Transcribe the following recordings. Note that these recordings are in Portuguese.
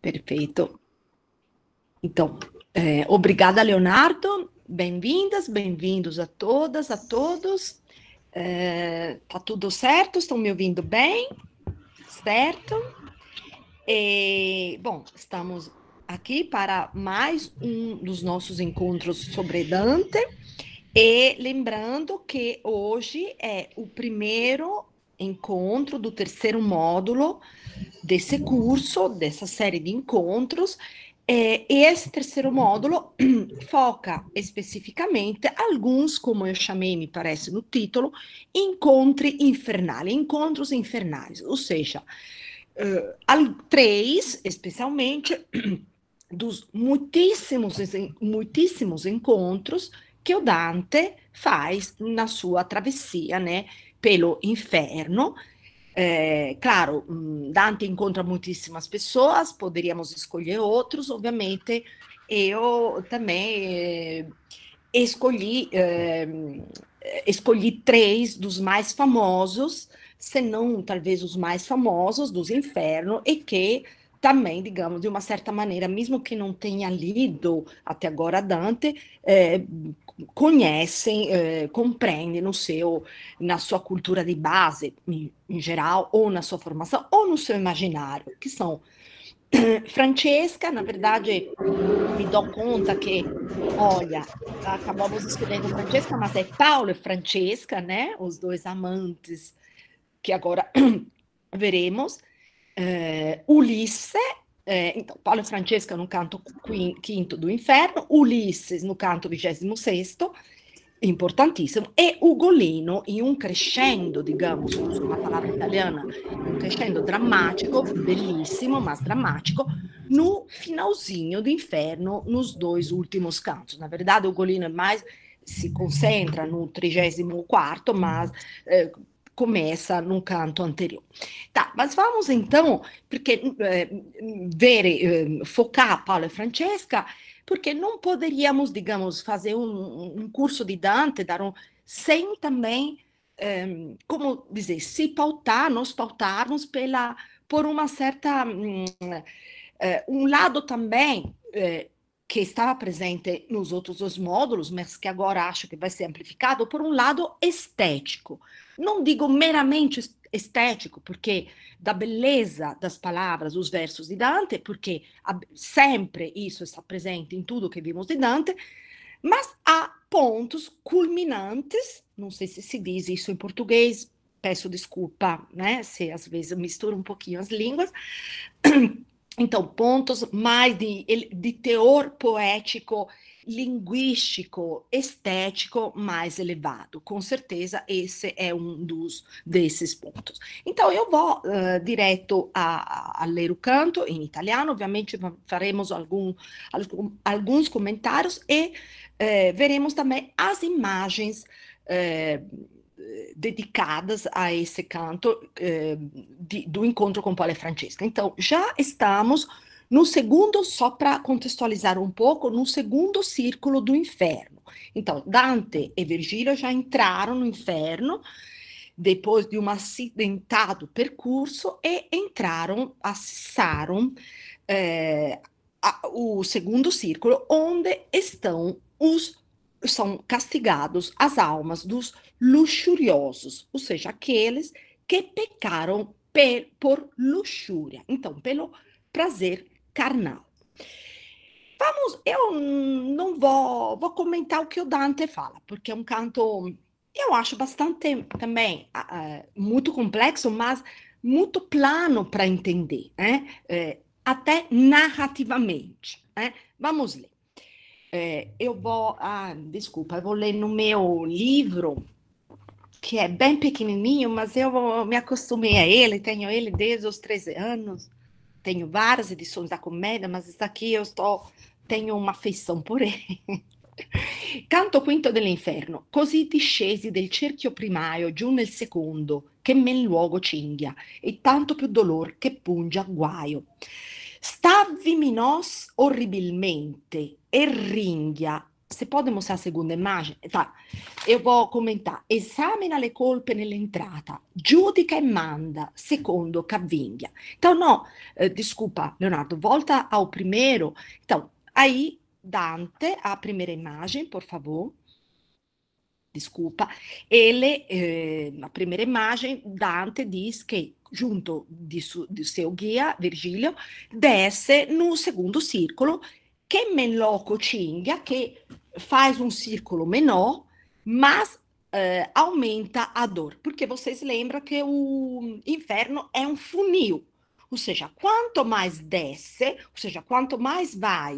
Perfeito. Então, é, obrigada, Leonardo. Bem-vindas, bem-vindos a todas, a todos. É, tá tudo certo? Estão me ouvindo bem? Certo? E, bom, estamos aqui para mais um dos nossos encontros sobre Dante. E lembrando que hoje é o primeiro encontro do terceiro módulo desse curso, dessa série de encontros. É, e esse terceiro módulo foca especificamente alguns, como eu chamei, me parece, no título, encontros infernais, encontros infernais, ou seja, uh, três, especialmente, dos muitíssimos, muitíssimos encontros que o Dante faz na sua travessia, né? pelo inferno. É, claro, hum, Dante encontra muitíssimas pessoas, poderíamos escolher outros, obviamente. Eu também é, escolhi, é, escolhi três dos mais famosos, se não talvez os mais famosos dos infernos, e que também, digamos, de uma certa maneira, mesmo que não tenha lido até agora Dante, é, conhecem, eh, compreendem no seu, na sua cultura de base, em, em geral, ou na sua formação, ou no seu imaginário, que são Francesca, na verdade, me dou conta que, olha, acabamos escolhendo é Francesca, mas é Paulo e Francesca, né? Os dois amantes que agora veremos. Uh, Ulisse eh, Paolo e Francesca no canto quinto do Inferno, Ulisse no canto vigesimo sesto, importantissimo, e Ugolino in un crescendo, diciamo, scusa la parola italiana, un crescendo drammatico, bellissimo, ma drammatico, no finalzinho do Inferno, nos dois últimos cantos. Na verdade, Ugolino è mais si concentra no 34, ma eh, começa num canto anterior. Tá, mas vamos então, porque eh, ver, eh, focar Paulo e Francesca, porque não poderíamos, digamos, fazer um, um curso de Dante, dar um, sem também, eh, como dizer, se pautar, nos pautarmos pela, por uma certa, um, eh, um lado também que estava presente nos outros dois módulos, mas que agora acho que vai ser amplificado, por um lado estético. Não digo meramente estético, porque da beleza das palavras, os versos de Dante, porque sempre isso está presente em tudo que vimos de Dante, mas há pontos culminantes, não sei se se diz isso em português, peço desculpa, né, se às vezes eu misturo um pouquinho as línguas, então, pontos mais de, de teor poético, linguístico, estético mais elevado. Com certeza, esse é um dos desses pontos. Então, eu vou uh, direto a, a, ler o canto em italiano. Obviamente, faremos algum, algum alguns comentários e veremos também as imagens dedicadas a esse canto eh, de, do encontro com Paula e Francesca. Então, já estamos no segundo, só para contextualizar um pouco, no segundo círculo do inferno. Então, Dante e Virgílio já entraram no inferno depois de um acidentado percurso e entraram, acessaram eh, a, o segundo círculo, onde estão os são castigados as almas dos luxuriosos, ou seja, aqueles que pecaram per, por luxúria, então pelo prazer carnal. Vamos, eu não vou, vou comentar o que o Dante fala, porque é um canto, eu acho bastante também uh, muito complexo, mas muito plano para entender, né? Uh, até narrativamente. Né? Vamos ler. eh, eu vou, ah, desculpa, eu vou ler no meu livro, que é bem pequenininho, mas eu me acostumei a ele, tenho ele desde os 13 anos, tenho várias edições da comédia, mas isso aqui eu estou, tenho uma affezione por ele. Canto quinto dell'inferno, così discesi del cerchio primaio giù nel secondo, che men luogo cinghia, e tanto più dolor che punge a guaio. Stavvimi nos orribilmente, e ringhia. Se podemos a seconda immagine, tá, io vou commentare. Esamina le colpe nell'entrata, giudica e manda, secondo Cavinghia. Então, no, eh, desculpa, Leonardo, volta ao primeiro. Então, aí, Dante, a prima imagem, por favor. Desculpa. Ele, eh, a prima imagem, Dante diz che, junto di, su, di seu guia Virgilio desce no secondo círculo que Loco cinga, que faz um círculo menor, mas uh, aumenta a dor. Porque vocês lembram que o inferno é um funil. Ou seja, quanto mais desce, ou seja, quanto mais vai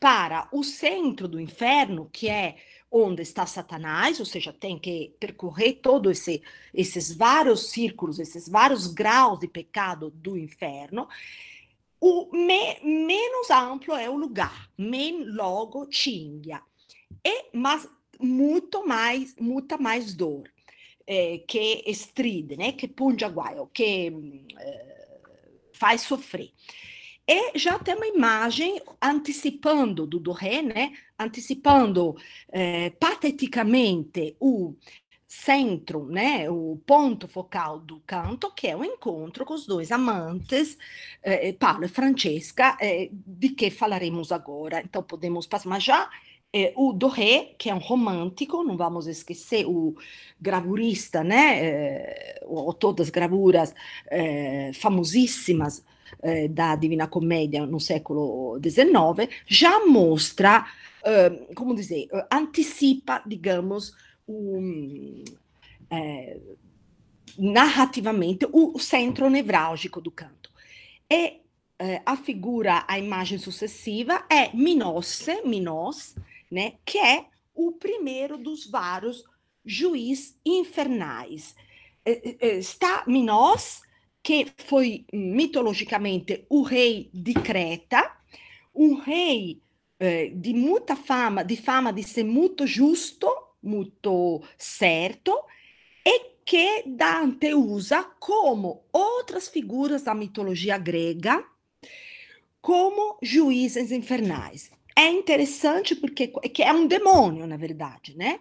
para o centro do inferno, que é onde está Satanás, ou seja, tem que percorrer todos esse, esses vários círculos, esses vários graus de pecado do inferno, o me, menos amplo é o lugar, men, logo, tinha. E, mas muito mais, muita mais dor, eh, que estride, né? que punge a guaio, que eh, faz sofrer. E já tem uma imagem antecipando do Doré, né? antecipando eh, pateticamente o centro, né, o ponto focal do canto, que é o encontro com os dois amantes, eh, eh e Francesca, eh, que falaremos agora. Então, podemos passar, mas já eh, o Doré, que é um romântico, não vamos esquecer, o gravurista, né, é, o autor das gravuras famosíssimas da Divina Commedia no século XIX, já mostra, como dizer, antecipa, digamos, o, é, narrativamente o centro nevrálgico do canto. E é, a figura, a imagem sucessiva é Minosse, Minos, né, que é o primeiro dos vários juízes infernais. É, é, é, está Minos, que foi mitologicamente o rei de Creta, um rei é, de muita fama, de fama de ser muito justo, muito certo e que Dante usa como outras figuras da mitologia grega como juízes infernais. É interessante porque é que é um demônio, na verdade, né?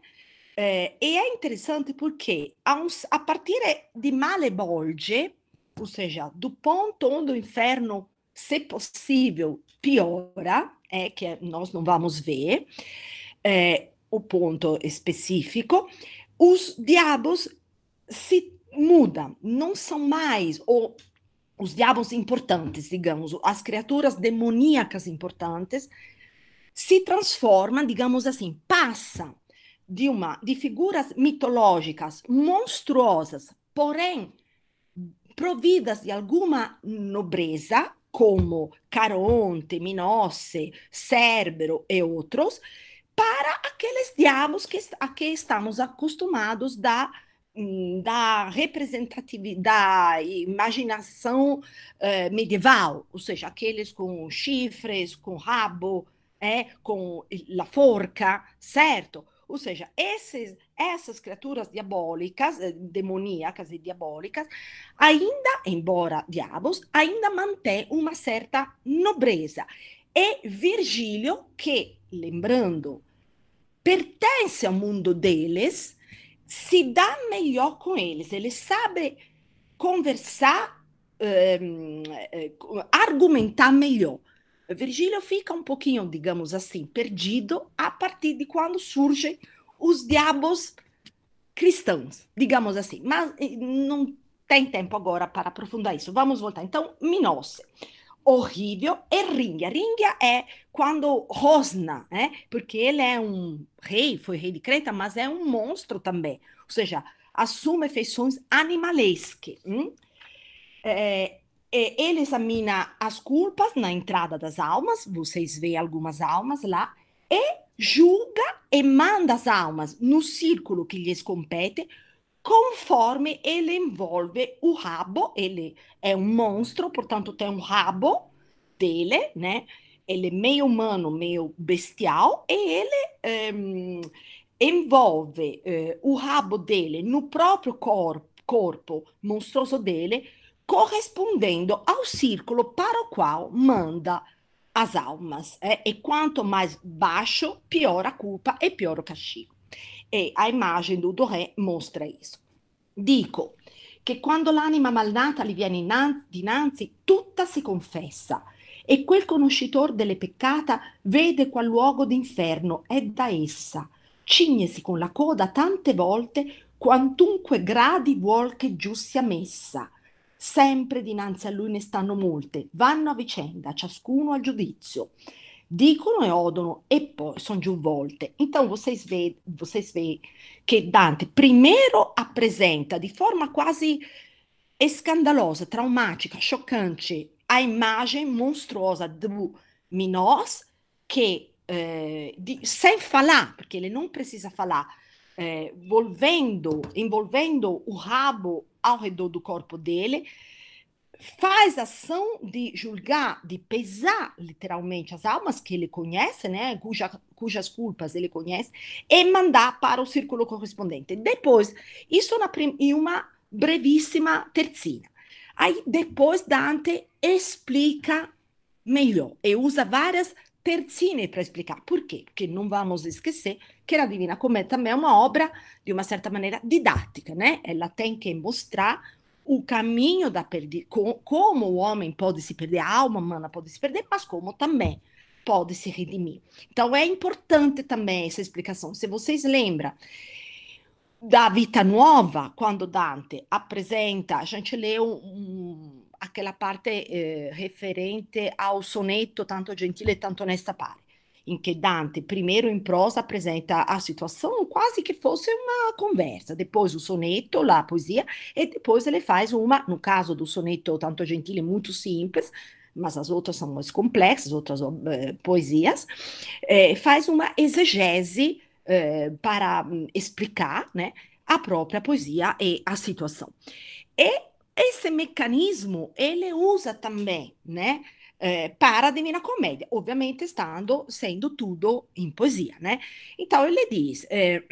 É, e é interessante porque a, um, a partir eh, de Malebolge, ou seja, do ponto onde o inferno, se possível, piora, é que é, nós não vamos ver, é, o ponto específico, os diabos se mudam, não são mais ou os diabos importantes, digamos, as criaturas demoníacas importantes se transformam, digamos assim, passam de uma de figuras mitológicas monstruosas, porém providas de alguma nobreza, como Caronte, Minosse, Cerbero e outros, para aqueles diabos que, a que estamos acostumados da, hum, da representatividade, da imaginação eh, medieval, ou seja, aqueles com chifres, com rabo, é, com a forca, certo? Ou seja, esses, essas criaturas diabólicas, eh, demoníacas e diabólicas, ainda, embora diabos, ainda mantém uma certa nobreza. E Virgílio, que lembrando, pertence ao mundo deles, se dá melhor com eles, ele sabe conversar, ehm, eh, argumentar melhor. Virgílio fica um pouquinho, digamos assim, perdido a partir de quando surgem os diabos cristãos, digamos assim. Mas eh, não tem tempo agora para aprofundar isso. Vamos voltar. Então, Minosse horrível. E Ringa. Ringa é quando Rosna, né? Porque ele é um rei, foi rei de Creta, mas é um monstro também. Ou seja, assume feições animalescas. Hum? É, é, ele examina as culpas na entrada das almas, vocês veem algumas almas lá, e julga e manda as almas no círculo que lhes compete conforme ele envolve o rabo, ele é um monstro, portanto tem um rabo dele, né? Ele é meio humano, meio bestial, e ele ehm, envolve eh, o rabo dele no próprio corpo, corpo monstruoso dele, correspondendo ao círculo para o qual manda as almas. É? E quanto mais baixo, pior a culpa e pior o castigo. e a immagine do Doré mostra isso. Dico che quando l'anima malnata gli viene innanzi, dinanzi, tutta si confessa e quel conoscitor delle peccata vede qual luogo d'inferno è da essa, cignesi con la coda tante volte quantunque gradi vuol che giù sia messa. Sempre dinanzi a lui ne stanno molte, vanno a vicenda, ciascuno al giudizio. dicono e odono e poi sono giunvolte. Então vocês veem, vocês Dante primeiro apresenta de forma quasi escandalosa, traumática, chocante, a imagem monstruosa do Minos che eh, di, sem falar, perché ele não precisa falar, eh, volvendo, envolvendo o rabo ao redor do corpo dele, faz ação de julgar, de pesar literalmente as almas que ele conhece, né, cuja, cujas culpas ele conhece, e mandar para o círculo correspondente. Depois, isso na em uma brevíssima tercina. Aí depois Dante explica melhor e usa várias Terzini para explicar. Por quê? Porque não vamos esquecer que a Divina Comédia também é uma obra, de uma certa maneira, didática, né? Ela tem que mostrar o caminho da perda, como o homem pode se perder, a alma humana pode se perder, mas como também pode se redimir. Então é importante também essa explicação. Se vocês lembram da Vita tá Nova, quando Dante apresenta, a gente leu um, aquela parte eh, referente ao soneto Tanto Gentile e Tanto nesta Pare em que Dante, primeiro em prosa, apresenta a situação quase que fosse uma conversa, depois o soneto, a poesia, e depois ele faz uma, no caso do soneto Tanto Gentile, muito simples, mas as outras são mais complexas, outras uh, poesias, eh, faz uma exegese uh, para um, explicar né, a própria poesia e a situação. E esse mecanismo ele usa também, né? eh, para Divina comédia, ovviamente estando, sendo tudo in poesia, né? Então ele diz, eh,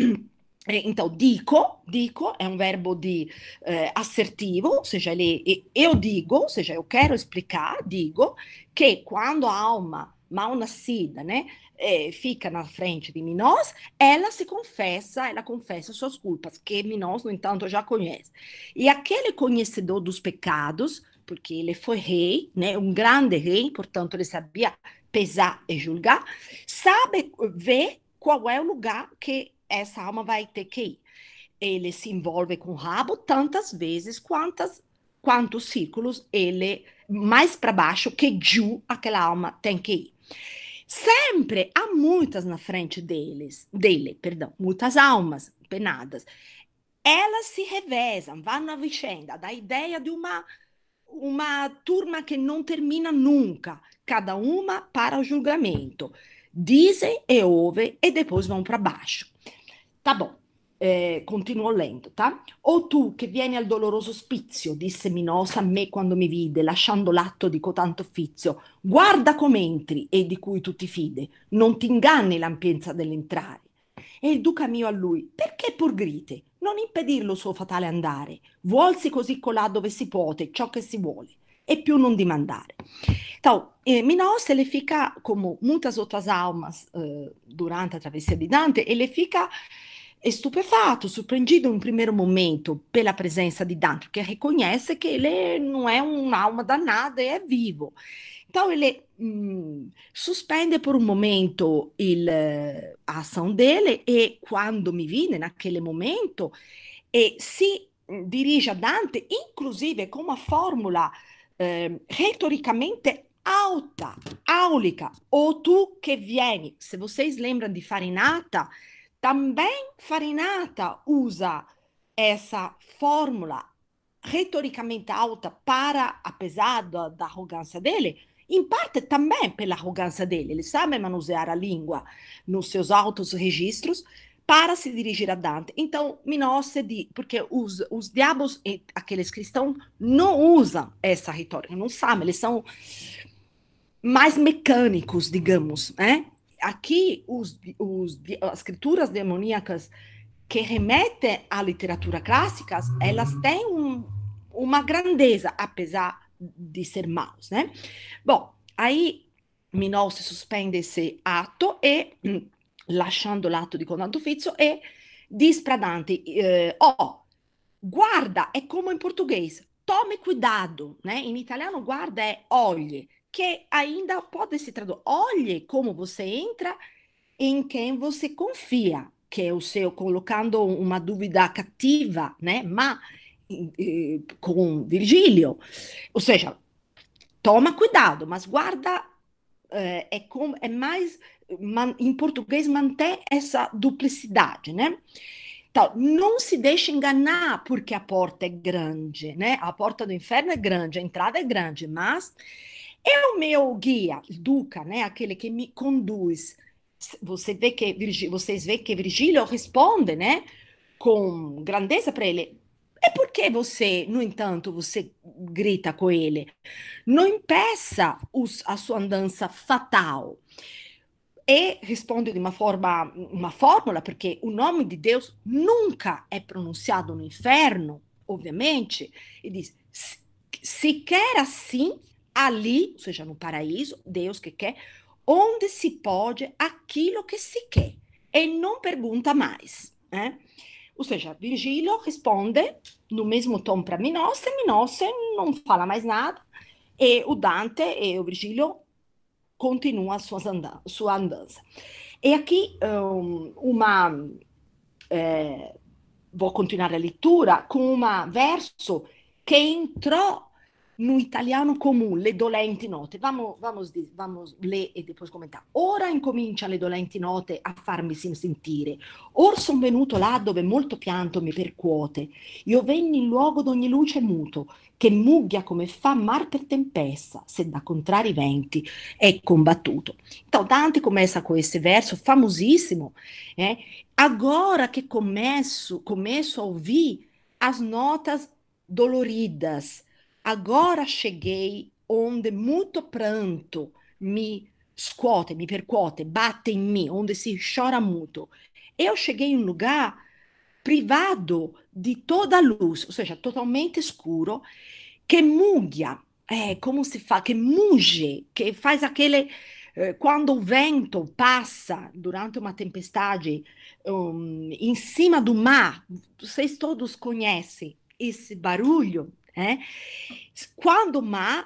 então, dico, dico é um verbo de eh, assertivo, ou seja, ele, eu digo, ou seja, eu quero explicar, digo, que quando a alma mal nascida, né, eh, fica na frente de Minos, ela se confessa, ela confessa suas culpas, que Minos no entanto, já conhece. E aquele conhecedor dos pecados porque ele foi rei, né, um grande rei, portanto ele sabia pesar e julgar, sabe ver qual é o lugar que essa alma vai ter que ir. Ele se envolve com o rabo tantas vezes quantas quantos círculos ele mais para baixo que Ju aquela alma tem que ir. Sempre há muitas na frente deles, dele, perdão, muitas almas penadas elas se revezam, vão na vicenda, da ideia de uma uma turma que não termina nunca, cada uma para o julgamento. Dizem e ouvem e depois vão para baixo. Tá bom, eh, continuo lento, tá? O tu che vieni al doloroso spizio, disse Minosa a me quando mi vide, lasciando l'atto di cotanto offizio, guarda come entri e di cui tu ti fide, non ti inganni l'ampienza dell'entrare. E il duca mio a lui, perché pur grite? non impedirlo suo fatale andare, vuolsi così colà dove si pote, ciò che si vuole, e più non dimandare. Tau, eh, Minaos le fica come muta sotto almas eh, durante la travessia di Dante, e le fica è stupefatto, surpreendido in un primo momento per la presenza di Dante, perché riconosce che lei non è un'alma dannata e è vivo. Paule mh, mm, suspende por un momento il, eh, a São Dele e quando mi viene, in quel momento, e si mm, dirige a Dante, inclusive con una formula eh, retoricamente alta, áulica, o tu che vieni. Se vocês lembram di Farinata, também Farinata usa essa fórmula retoricamente alta para, apesar da, da arrogância dele, Em parte também pela arrogância dele. Ele sabe manusear a língua nos seus altos registros para se dirigir a Dante. Então, Minosse, é porque os, os diabos e aqueles cristãos não usam essa retórica, não sabem, eles são mais mecânicos, digamos. Né? Aqui, os, os, as escrituras demoníacas que remetem à literatura clássica, elas têm um, uma grandeza, apesar ser maus, né? Eh. Bom, aí Minol se suspende esse ato e, mm, lasciando l'atto di condanto fizzo, e diz para Dante, eh, oh, guarda, è come in português, tome cuidado, né? Em italiano guarda é olhe, que ainda pode se traduzir, olhe como você entra em quem você confia, que é o seu, colocando uma dúvida cativa, né? Mas com Virgílio. Ou seja, toma cuidado, mas guarda. Eh, é, com, é mais em português mantém essa duplicidade, né? Então, não se deixe enganar porque a porta é grande, né? A porta do inferno é grande, a entrada é grande, mas é o meu guia, Duca, né? Aquele que me conduz. Você vê que vocês vê que Virgílio responde, né? Com grandeza para ele. E é porque você, no entanto, você grita com ele? Não impeça os, a sua andança fatal. E responde de uma forma, uma fórmula, porque o nome de Deus nunca é pronunciado no inferno, obviamente, e diz: se quer assim, ali, ou seja, no paraíso, Deus que quer, onde se pode aquilo que se quer. E não pergunta mais. Né? Ou seja, Virgílio responde no mesmo tom para Minosse, Minosse não fala mais nada, e o Dante e o Virgílio continuam a andan sua andança. E aqui um, uma. É, vou continuar a leitura com um verso que entrou no italiano comune, le dolenti note. Vamos, vamos, vamos le e poi commentare. Ora incomincia le dolenti note a farmi sentire. Or son venuto là dove molto pianto mi percuote. Io venni in luogo d'ogni luce muto, che mugghia come fa mar per tempesta, se da contrari venti è combattuto. Então, Dante começa con esse verso famosissimo. Eh? Agora che commesso, commesso, a ouvir as notas doloridas, Agora cheguei onde muito pranto me scuote, me percuote, batte em mim, onde se chora muito. Eu cheguei em um lugar privado de toda luz, ou seja, totalmente escuro, que mugia, é, como se fa, que muge, que faz aquele. Eh, quando o vento passa durante uma tempestade um, em cima do mar, vocês todos conhecem esse barulho? Eh? Quando ma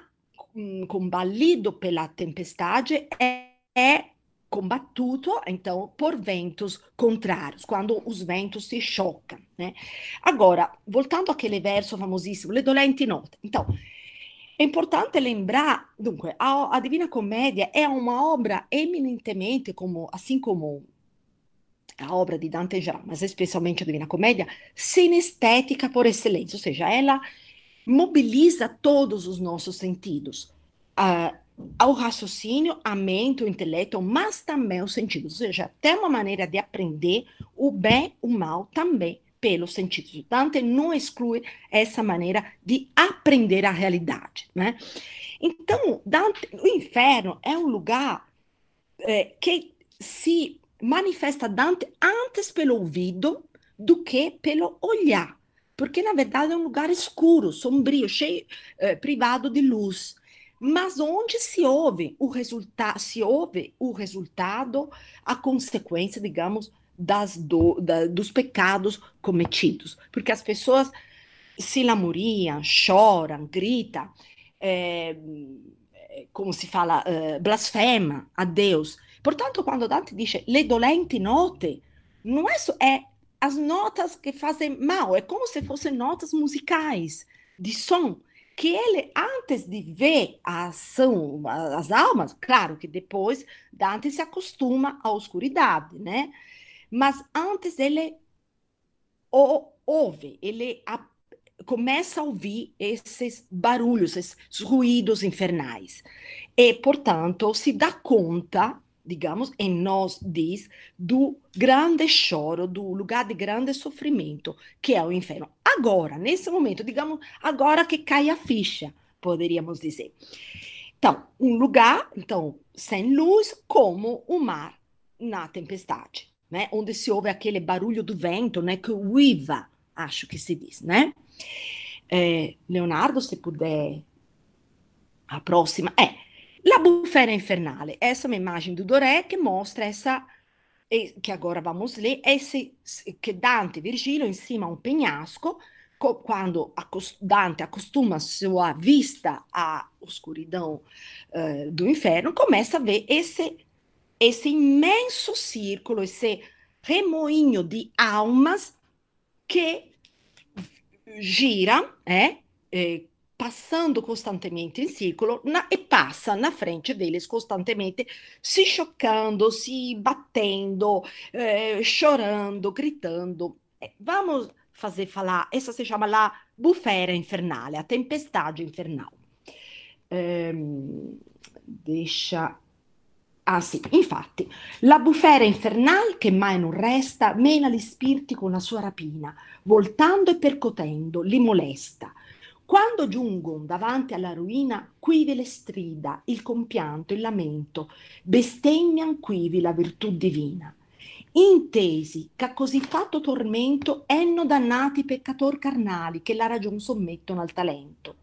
mm, convallido pela tempestade tempestage è, è combattuto então por ventos contrários, quando os ventos se chocam, né? Agora, voltando àquele verso famosissimo, le dolenti note. Então, è importante lembrar, dunque, a, a Divina Commedia é uma obra eminentemente como, assim como a obra de Dante já, mas especialmente a Divina Commedia, sinestética por excelência, ou seja, ela mobiliza todos os nossos sentidos, ah, ao raciocínio, a mente, o intelecto, mas também os sentidos. Ou seja, tem uma maneira de aprender o bem, o mal também pelos sentidos. Dante não exclui essa maneira de aprender a realidade, né? Então, Dante, o inferno é um lugar é, que se manifesta Dante antes pelo ouvido do que pelo olhar porque na verdade é um lugar escuro, sombrio, cheio, eh, privado de luz. Mas onde se ouve o resultado, se ouve o resultado, a consequência, digamos, das do, da, dos pecados cometidos, porque as pessoas se lamuriam, choram, gritam, é, como se fala, é, blasfema a Deus. Portanto, quando Dante dice le dolenti note, não é, só, é as notas que fazem mal, é como se fossem notas musicais, de som, que ele, antes de ver a ação, as almas, claro que depois Dante se acostuma à oscuridade, né? Mas antes ele ouve, ele começa a ouvir esses barulhos, esses ruídos infernais. E, portanto, se dá conta digamos, em nós diz, do grande choro, do lugar de grande sofrimento, que é o inferno. Agora, nesse momento, digamos, agora que cai a ficha, poderíamos dizer. Então, um lugar, então, sem luz, como o mar na tempestade, né? Onde se ouve aquele barulho do vento, né? Que uiva, acho que se diz, né? É, Leonardo, se puder, a próxima. É, La bufera infernale, essa é uma imagem do Doré que mostra essa che agora vamos ler, esse, que Dante e Virgílio em cima a um penhasco, quando Dante acostuma sua vista à oscuridão uh, do inferno, começa a ver esse, esse imenso círculo, esse remoinho di almas che gira, é, eh, é eh, passando costantemente in circolo na, e passa na frente deles costantemente, se chocando, se batendo, eh, chorando, gritando. Eh, vamos fazer falar, essa se chama la bufera infernale, a tempestade infernal. Ehm, deixa Ah sì, infatti, la bufera infernal che mai non resta mena gli spiriti con la sua rapina, voltando e percotendo, li molesta, quando giungon davanti alla ruina, quivi le strida, il compianto, il lamento, bestemmian quivi la virtù divina. Intesi che a così fatto tormento enno dannati peccator carnali che la ragion sommettono al talento.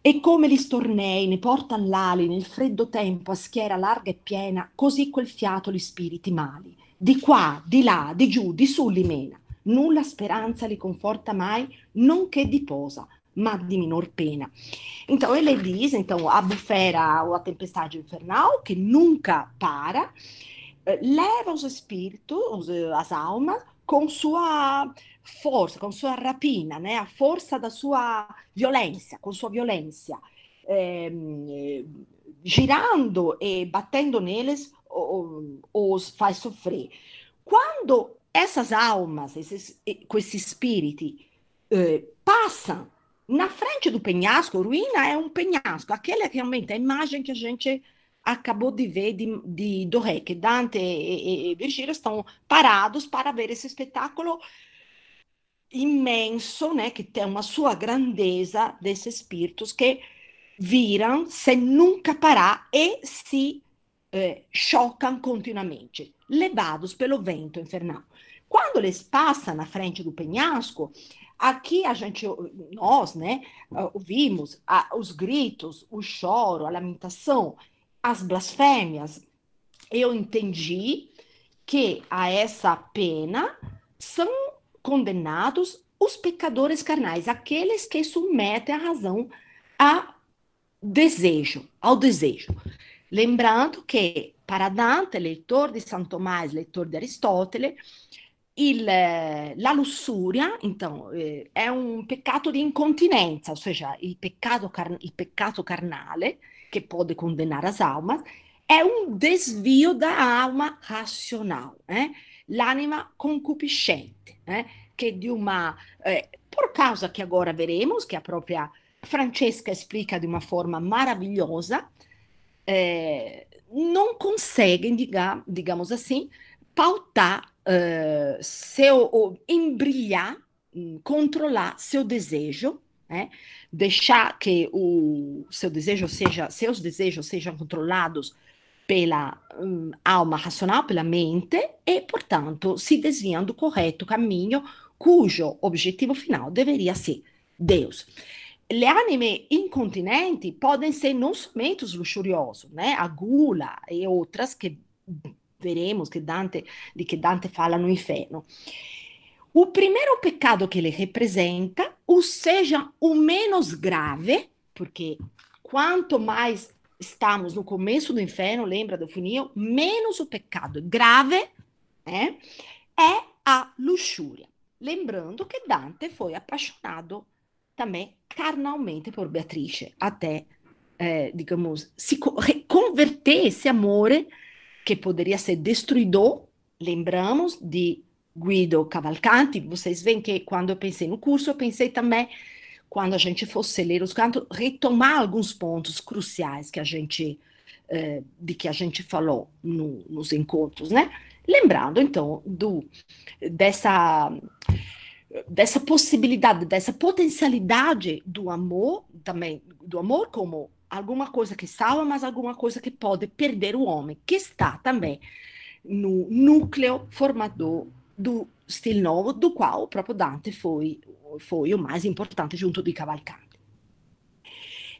E come gli stornei ne portan l'ali nel freddo tempo a schiera larga e piena, così quel fiato gli spiriti mali. Di qua, di là, di giù, di su li mena. Nulla speranza li conforta mai, nonché di posa, mas de menor pena. Então ele diz, então, a bufera ou a tempestade infernal, que nunca para, eh, leva os espíritos, eh, as almas, com sua força, com sua rapina, né? a força da sua violência, com sua violência, ehm, eh, girando e batendo neles, os faz sofrer. Quando essas almas, esses, esses espíritos eh, passam na frente do penhasco, ruína é um penhasco, aquela é realmente a imagem que a gente acabou de ver de, de que Dante e, e, e Virgílio estão parados para ver esse espetáculo imenso, né, que tem uma sua grandeza desses espíritos que viram sem nunca parar e se eh, chocam continuamente, levados pelo vento infernal. Quando eles passam na frente do penhasco, Aqui a gente, nós, né, ah, ouvimos ah, os gritos, o choro, a lamentação, as blasfêmias. Eu entendi que a essa pena são condenados os pecadores carnais, aqueles que submetem a razão a desejo, ao desejo. Lembrando que para Dante, leitor de São Tomás, leitor de Aristóteles, il, la lussuria então, eh, è un peccato di incontinenza, ossia cioè il car- il peccato carnale che può condenare as almas, è un desvio da alma racional, eh? l'anima concupiscente, eh? che di una, eh, por causa che agora veremos, che a própria Francesca explica di una forma maravilhosa, eh, non consegue, digamos assim, pautar Eh, seu uh, embrilhar, hum, controlar seu desejo, né? deixar que o seu desejo seja, seus desejos sejam controlados pela um, alma racional, pela mente, e, portanto, se desenhando do correto caminho, cujo objetivo final deveria ser Deus. Le anime incontinenti podem ser não somente os luxuriosos, né? a gula e outras que hum, veremos que Dante, de que Dante fala no inferno. O primeiro pecado que ele representa, ou seja, o menos grave, porque quanto mais estamos no começo do inferno, lembra do funil, menos o pecado grave né, é a luxúria. Lembrando que Dante foi apaixonado também carnalmente por Beatrice, até, é, digamos, se converter esse amor que poderia ser destruidor, lembramos, de Guido Cavalcanti. Vocês veem que quando eu pensei no curso, eu pensei também, quando a gente fosse ler os cantos, retomar alguns pontos cruciais que a gente, eh, de que a gente falou no, nos encontros, né? Lembrando, então, do, dessa, dessa possibilidade, dessa potencialidade do amor, também, do amor como alguma coisa que salva, mas alguma coisa que pode perder o homem, que está também no núcleo formador do estilo Novo, do qual o próprio Dante foi, foi o mais importante junto de Cavalcanti.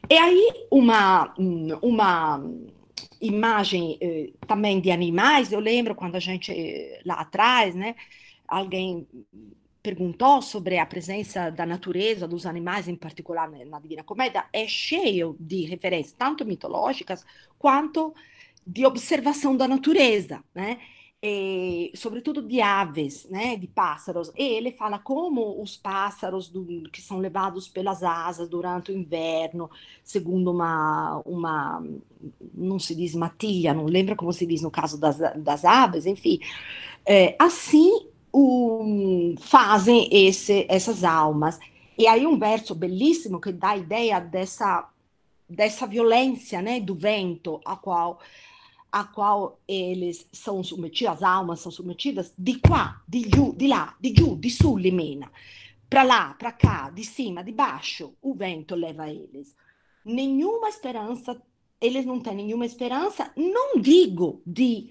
E aí uma, uma imagem eh, também de animais, eu lembro quando a gente, eh, lá atrás, né, alguém perguntou sobre a presença da natureza dos animais, em particular na Divina comédia, é cheio de referências, tanto mitológicas quanto de observação da natureza, né? E, sobretudo de aves, né, de pássaros. E ele fala como os pássaros do, que são levados pelas asas durante o inverno, segundo uma, uma não se diz matilha, não lembra como se diz no caso das, das aves, enfim. É, assim um, fazem esse, essas almas. E aí um verso belíssimo que dá a ideia dessa, dessa violência né, do vento a qual, a qual eles são submetidos, as almas são submetidas, de qua, de, giù, de lá, de giù, de sul, limena. Para lá, para cá, de cima, de baixo, o vento leva eles. Nenhuma esperança, eles não têm nenhuma esperança, não digo de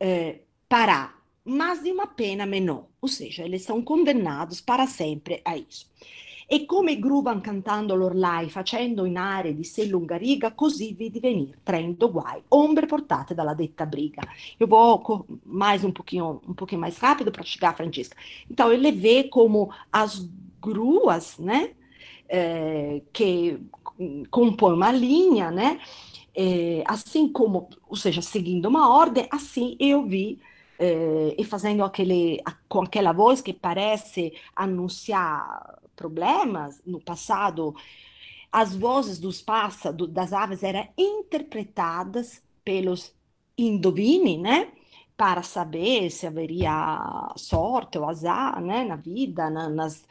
eh, parar, mas de uma pena menor, ou seja, eles são condenados para sempre a isso. E come Gruvan cantando l'orlai, facendo in aree di sé riga, così vi divenir, trendo guai, ombre portate dalla detta briga. Eu vou mais um pouquinho, um pouquinho mais rápido para chegar, a Francesca. Então, ele vê como as gruas, né, eh, que compõem uma linha, né, eh, assim como, ou seja, seguindo uma ordem, assim eu vi eh, e fazendo aquele, com aquela voz que parece anunciar problemas no passado, as vozes dos pássaros, das aves, eram interpretadas pelos indovini, né? Para saber se haveria sorte ou azar né? na vida, na, nas,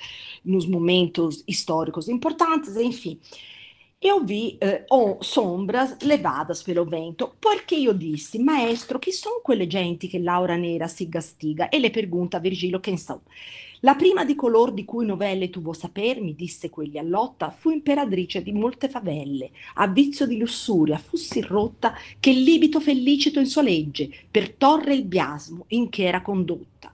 nos momentos históricos importantes, enfim. eu vi eh, ho sombras levadas pelo vento, porque eu disse, maestro, que são quelle genti che Laura Nera si gastiga? E le pergunta a Virgilio quem são. La prima di color di cui novelle tu vuoi sapermi, disse quegli a lotta, fu imperatrice di molte favelle, a vizio di lussuria fu sì rotta che libito felicito in sua legge, per torre il biasmo in che era condotta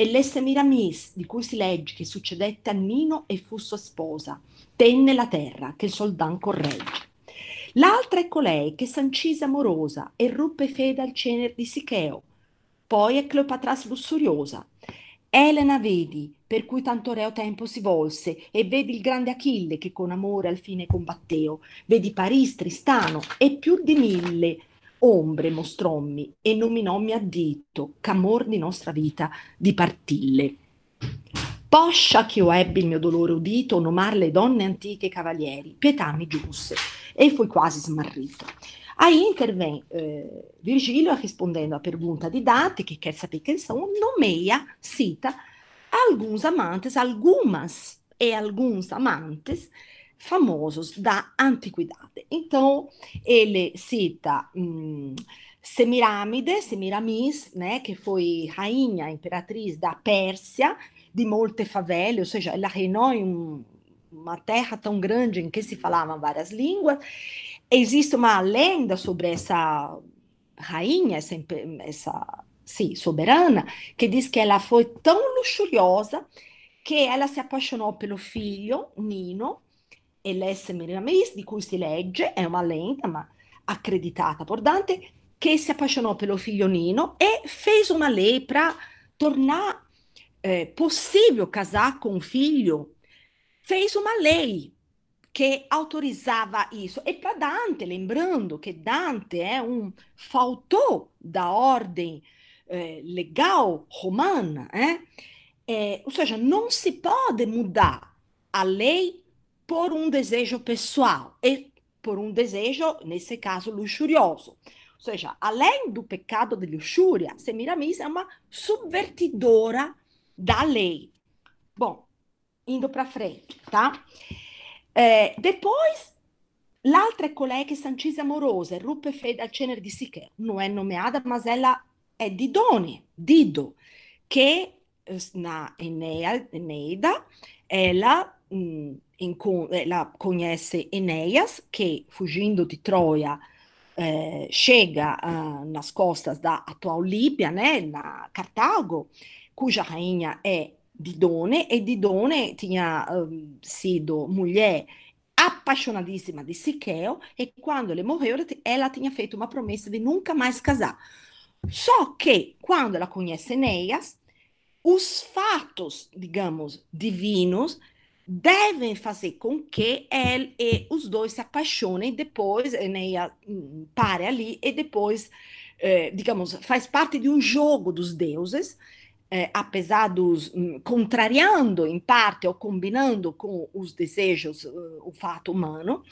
e l'esse miramis di cui si legge che succedette a Nino e fu sua sposa, tenne la terra che il soldan corregge. L'altra è colei che s'ancise amorosa e ruppe fede al cener di Sicheo. Poi è Cleopatras lussuriosa. Elena vedi, per cui tanto reo tempo si volse, e vedi il grande Achille che con amore al fine combatteo, vedi Paris, Tristano e più di mille ombre mostrommi e nominommi a dito, camor di nostra vita di partille. Poscia che io ebbi il mio dolore udito, nomar le donne antiche e cavalieri, pietà mi giunse, e fui quasi smarrito. A interven eh, Virgilio rispondendo a pergunta di dati, che quer saber quem são, nomeia, cita, alguns amantes, algumas e alguns amantes famosos da antiguidade. Então, ele cita hum, Semiramide, Semiramis, né, que foi rainha, imperatriz da Pérsia, de molte favelas, ou seja, ela reinou em um, uma terra tão grande em que se falavam várias línguas. Existe uma lenda sobre essa rainha, essa, essa sim, soberana, que diz que ela foi tão luxuriosa que ela se apaixonou pelo filho, Nino, LS Marina di cui si legge, è una lenta ma accreditata portante, che si appassionò per lo figlio Nino e fece una lepra, tornò eh, possibile casare con un figlio. Fece una lei che autorizzava isso. E para Dante, lembrando che Dante è un faltou da ordine eh, legal romana, né? é, ou seja, non si può mudar a lei por um desejo pessoal, e por um desejo, nesse caso, luxurioso. Ou seja, além do pecado de luxúria, Semiramis é uma subvertidora da lei. Bom, indo para frente, tá? É, depois, l'altra è colei che sancise Amorosa, ruppe fede al cenere di Sichè. Não é nomeada, mas ela é Didone, Dido, que eh, na Eneida, ela. mh, mm, eh, la conhece Enéas, que fugindo de Troia eh, chega ah, eh, nas costas da atual Líbia, né, na Cartago, cuja rainha é Didone, e Didone tinha ehm, sido mulher apaixonadíssima de Siqueo, e quando ele morreu, ela tinha feito uma promessa de nunca mais casar. Só que, quando ela conhece Enéas, os fatos, digamos, divinos devem fazer com que ele, os dois se apaixonem depois, Eneia eh, né, hum, pare ali e depois, eh, digamos, faz parte de um jogo dos deuses, eh, apesar dos um, contrariando em parte ou combinando com os desejos uh, o fato humano.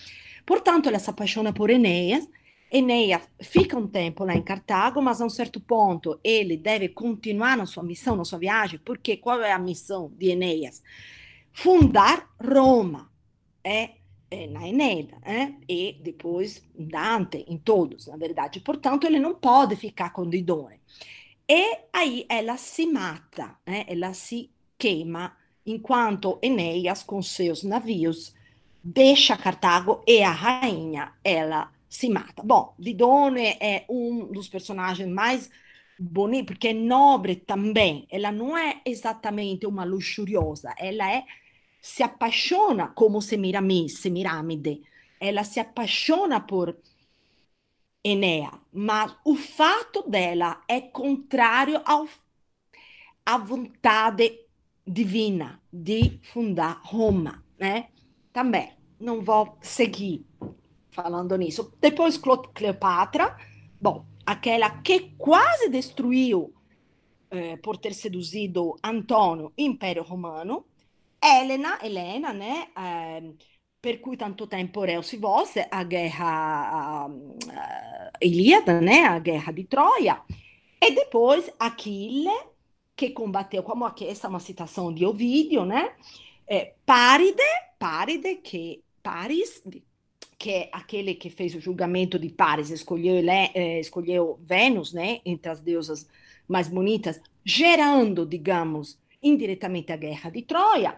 Portanto, ela se apaixona por Eneia. Eneia fica um tempo lá em Cartago, mas a um certo ponto ele deve continuar na sua missão, na sua viagem, porque qual é a missão de Eneias? fundar Roma. É, é na Eneida, é? e depois Dante, em todos, na verdade. Portanto, ele não pode ficar com Didone. E aí ela se mata, né, ela se queima, enquanto Eneas com seus navios, deixa Cartago e a rainha, ela se mata. Bom, Didone é um dos personagens mais bonitos, porque é nobre também. Ela não é exatamente uma luxuriosa, ela é se apaixona como Semiramis, Semiramide, ela se apaixona por Enea, mas o fato dela é contrário ao, à vontade divina de fundar Roma, né? Também não vou seguir falando nisso. Depois Cleopatra, bom, aquela que quase destruiu eh, por ter seduzido Antônio, Império Romano, Elena, Elena né, eh, per cui tanto tempo reo si volse a guerra eh, Ilíada, né, a guerra de Troia, e depois Achille, que combateu, como aqui, essa é uma citação de Ovidio, né, é, Páride, que Paris, que é aquele que fez o julgamento de Paris, escolheu, eh, Vênus, né, entre as deusas mais bonitas, gerando, digamos, indiretamente a Guerra de Troia,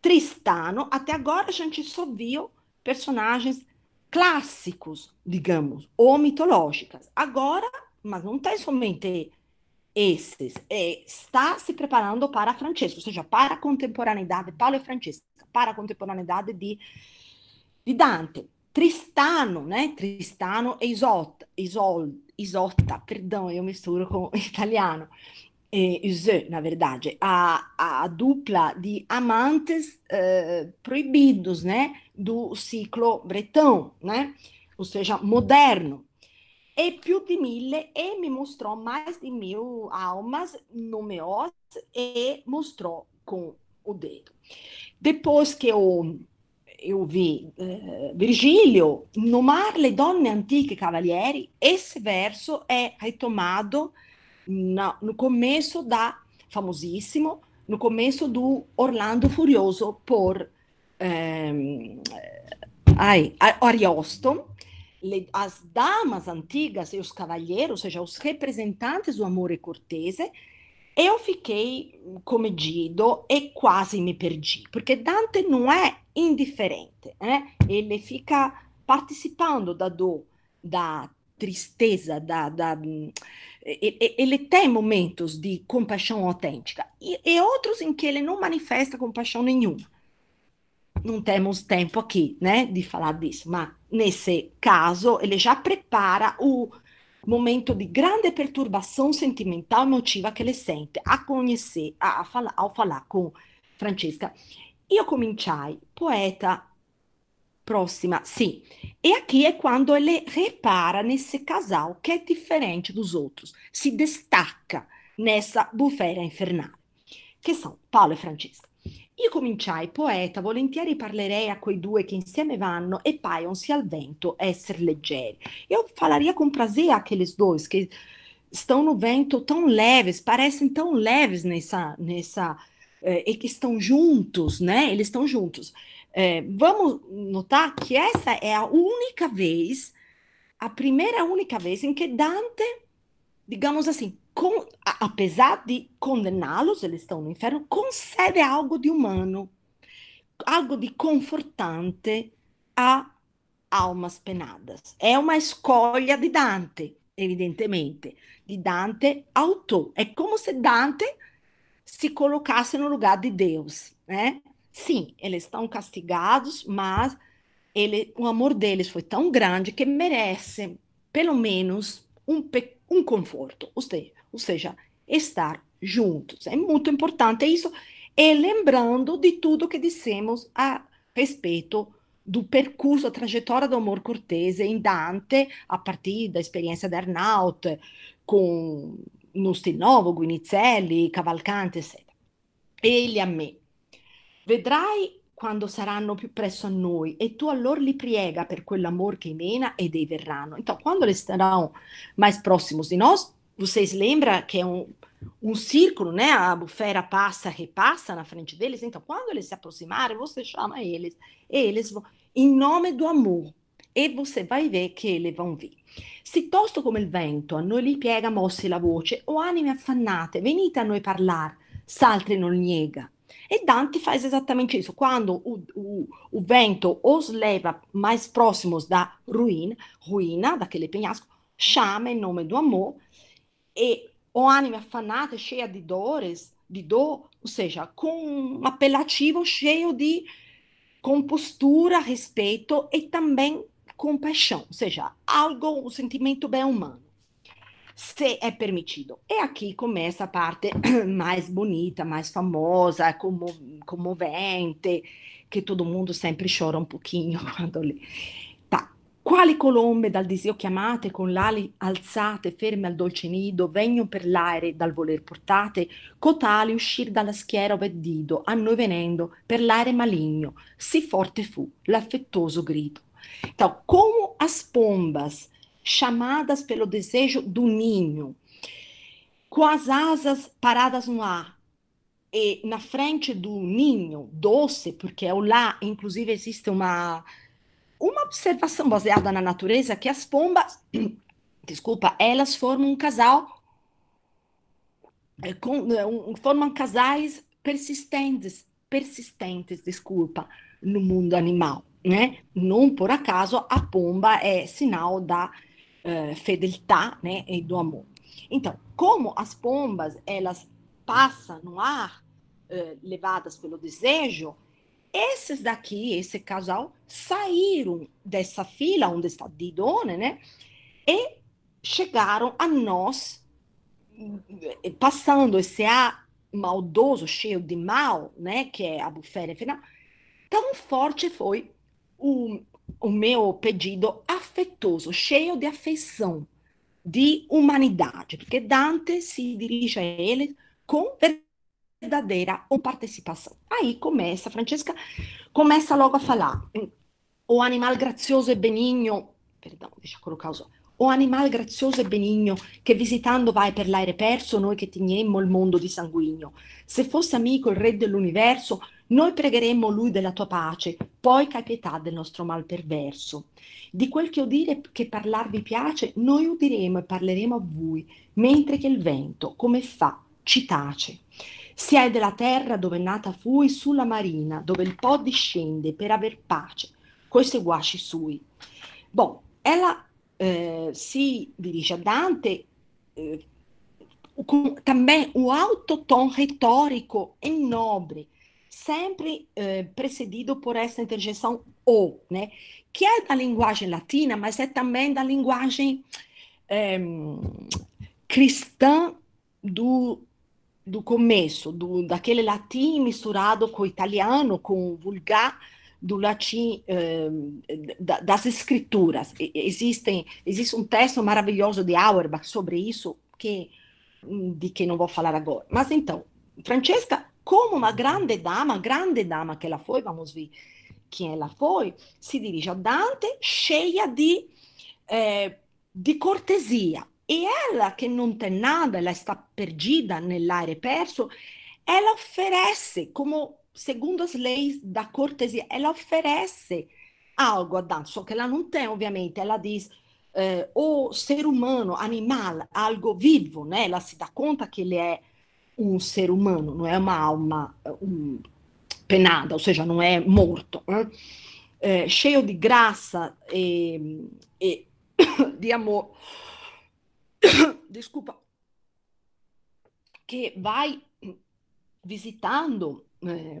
Tristano, até agora a gente só viu personagens clássicos, digamos, ou mitológicas. Agora, mas não tem somente esses, é, está se preparando para Francesco, ou seja, para a contemporaneidade, Paulo e Francesco, para a contemporaneidade de, de Dante. Tristano, né? Tristano e Isotta, Isol, Isotta, perdão, eu misturo com italiano eh, Eusé, na verdade, a, a dupla de amantes eh, proibidos, né, do ciclo bretão, né, ou seja, moderno. E più di mille, e me mostrou mais de mil almas, nomeou e mostrou com o dedo. Depois que eu, eu vi eh, Virgílio nomar le donne antiche cavalieri, esse verso é retomado na, no começo da, famosíssimo, no começo do Orlando Furioso por ehm, ai, Ariosto, as damas antigas e os cavalheiros, ou seja, os representantes do amor e cortese, eu fiquei comedido e quase me perdi, porque Dante não é indiferente, né? ele fica participando da dor, da tristeza, da, da, ele tem momentos de compaixão autêntica e, e, outros em que ele não manifesta compaixão nenhuma. Não temos tempo aqui, né, de falar disso, mas nesse caso ele já prepara o momento de grande perturbação sentimental emotiva que ele sente a conhecer, a, a falar, ao falar com Francesca. Eu cominciai, poeta Próxima, sim. E aqui é quando ele repara nesse casal que é diferente dos outros, se destaca nessa bufera infernale, che sono Paolo e Francesca. Io cominciai poeta, volentieri parlerei a quei due che insieme vanno e paiam-se al vento ser leggeri. Eu falaria com prazer àqueles dois que estão no vento tão leves, parecem tão leves nessa, nessa, eh, e que estão juntos, né? Eles estão juntos. É, vamos notar que essa é a única vez, a primeira única vez em que Dante, digamos assim, com, a, apesar de condená-los, eles estão no inferno, concede algo de humano, algo de confortante a almas penadas. É uma escolha de Dante, evidentemente, de Dante autor. É como se Dante se colocasse no lugar de Deus, né? Sim, eles estão castigados, mas ele, o amor deles foi tão grande que merece, pelo menos, um, um conforto, ou seja, ou seja, estar juntos. É muito importante isso. E lembrando de tudo que dissemos a respeito do percurso, a trajetória do amor cortese em Dante, a partir da experiência da Arnaut, com Nustinovo, Guinizelli, Cavalcante, etc. Ele a me Vedrai quando saranno più presso a noi e tu allora li priega per quell'amor che mena ed ei verranno. Então, quando le estarão mais próximos di noi, vocês lembram che è un, um círculo, né? A bufera passa, che passa na frente deles. Então, quando le si approssimare, você chama eles e eles vão in nome do amor e você vai ver che le van via. Sì tosto come il vento, a noi li piega mossi la voce, o anime affannate, venite a noi parlare, s'altri non niega. E Dante faz exatamente isso. Quando o, o, o vento os leva mais próximos da ruína, ruína daquele penhasco, chama em nome do amor e o anima afanada, cheia de dores, de dor, ou seja, com um apelativo cheio de compostura, respeito e também compaixão, ou seja, algo, um sentimento bem humano. se è permitido. E aqui começa a parte mais bonita, mais famosa, como, comovente, que todo mundo sempre chora um pouquinho quando lê. Tá. Quali colombe dal disio chiamate, con l'ali alzate, ferme al dolce nido, vegnon per l'aere dal voler portate, cotali uscir dalla schiera ove dido, a noi venendo, per l'aere maligno, si forte fu l'affettoso grido. Então, como as pombas chamadas pelo desejo do ninho, com as asas paradas no ar. E na frente do ninho, doce, porque é o lá, inclusive existe uma, uma observação baseada na natureza que as pombas, desculpa, elas formam um casal, eh, eh, formam casais persistentes, persistentes, desculpa, no mundo animal. Né? Não por acaso a pomba é sinal da eh, fedeltà né, e do amor. Então, como as pombas elas passam no ar, uh, levadas pelo desejo, esses daqui, esse casal, saíram dessa fila onde está Didone, né? E chegaram a nós, eh, passando esse ar maldoso, cheio de mal, né? Que é a bufera final. Tão forte foi o, o meu pedido afetoso, cheio de afeição, de humanidade, porque Dante se dirige a ele com verdadeira participação. Aí começa, Francesca começa logo a falar. O animal gracioso e benigno, perdão, deixa eu colocar o o animal grazioso e benigno, che visitando vai per l'aere perso, noi che tegnemmo il mondo di sanguigno. Se fosse amico il re dell'universo, noi pregheremmo lui della tua pace, poi c'hai pietà del nostro mal perverso. Di quel che udire che parlarvi piace, noi udiremo e parleremo a voi, mentre che il vento, come fa, ci tace. Siede della terra dove nata fui, sulla marina, dove il Po discende per aver pace, coi seguaci sui. Bon, ella se eh, si dirige a Dante eh, com também um alto tom retórico e nobre, sempre eh, precedido por essa interjeição o, né? que é da linguagem latina, mas é também da linguagem eh, cristã do, do começo, do, daquele latim misturado com o italiano, com o vulgar, do latim, ehm, da, das escrituras. Existe, existe um texto maravilhoso de Auerbach sobre isso, que, mm, de que não vou falar agora. Mas então, Francesca, como uma grande dama, grande dama que ela foi, vamos ver quem ela foi, se dirige a Dante cheia de, eh, de cortesia. E ela, que não tem nada, ela está perdida nell'aereo perso, ela oferece como segundo as leis da cortesia, ela oferece algo a Dante, só que ela não tem, obviamente, ela diz eh, o ser humano, animal, algo vivo, né? Ela se dá conta que ele é um ser humano, não é uma alma um, penada, ou seja, não é morto, né? Eh, cheio de graça e, e de amor. Desculpa, que vai visitando é,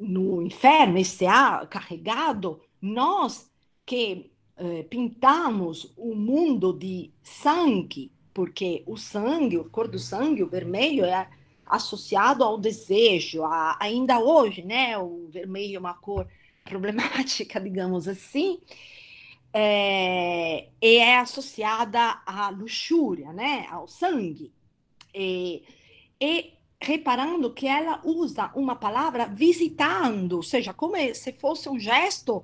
no inferno, esse A carregado, nós que é, pintamos o mundo de sangue, porque o sangue, a cor do sangue, o vermelho, é associado ao desejo, a, ainda hoje, né? O vermelho é uma cor problemática, digamos assim, é, e é associada à luxúria, né? Ao sangue. E, e reparando que ela usa uma palavra visitando, ou seja, como é, se fosse um gesto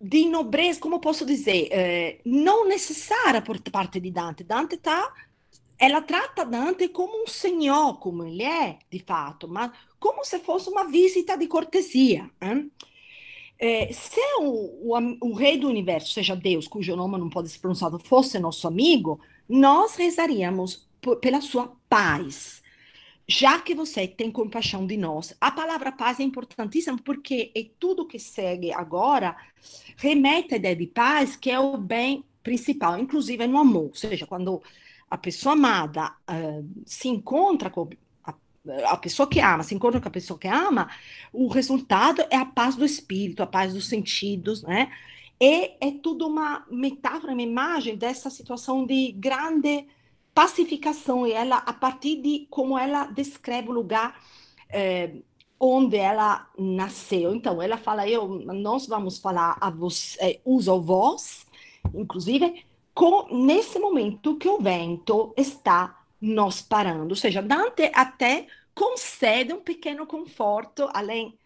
de nobreza, como posso dizer, eh, não necessária por parte de Dante. Dante tá, ela trata Dante como um senhor, como ele é, de fato, mas como se fosse uma visita de cortesia. Hein? Eh, se é o, o, o, rei do universo, seja Deus, cujo nome não pode ser pronunciado, fosse nosso amigo, nós rezaríamos pela sua paz. Já que você tem compaixão de nós, a palavra paz é importantíssima porque é tudo que segue agora remete à ideia de paz, que é o bem principal, inclusive no amor. Ou seja, quando a pessoa amada uh, se encontra com a, a, pessoa que ama, se encontra com a pessoa que ama, o resultado é a paz do espírito, a paz dos sentidos, né? E é tudo uma metáfora, uma imagem dessa situação de grande pacificação e ela a partir de como ela descreve o lugar eh, onde ela nasceu. Então ela fala eu nós vamos falar a você eh, uso voz, inclusive com nesse momento que o vento está nos parando, ou seja, Dante até concede um pequeno conforto além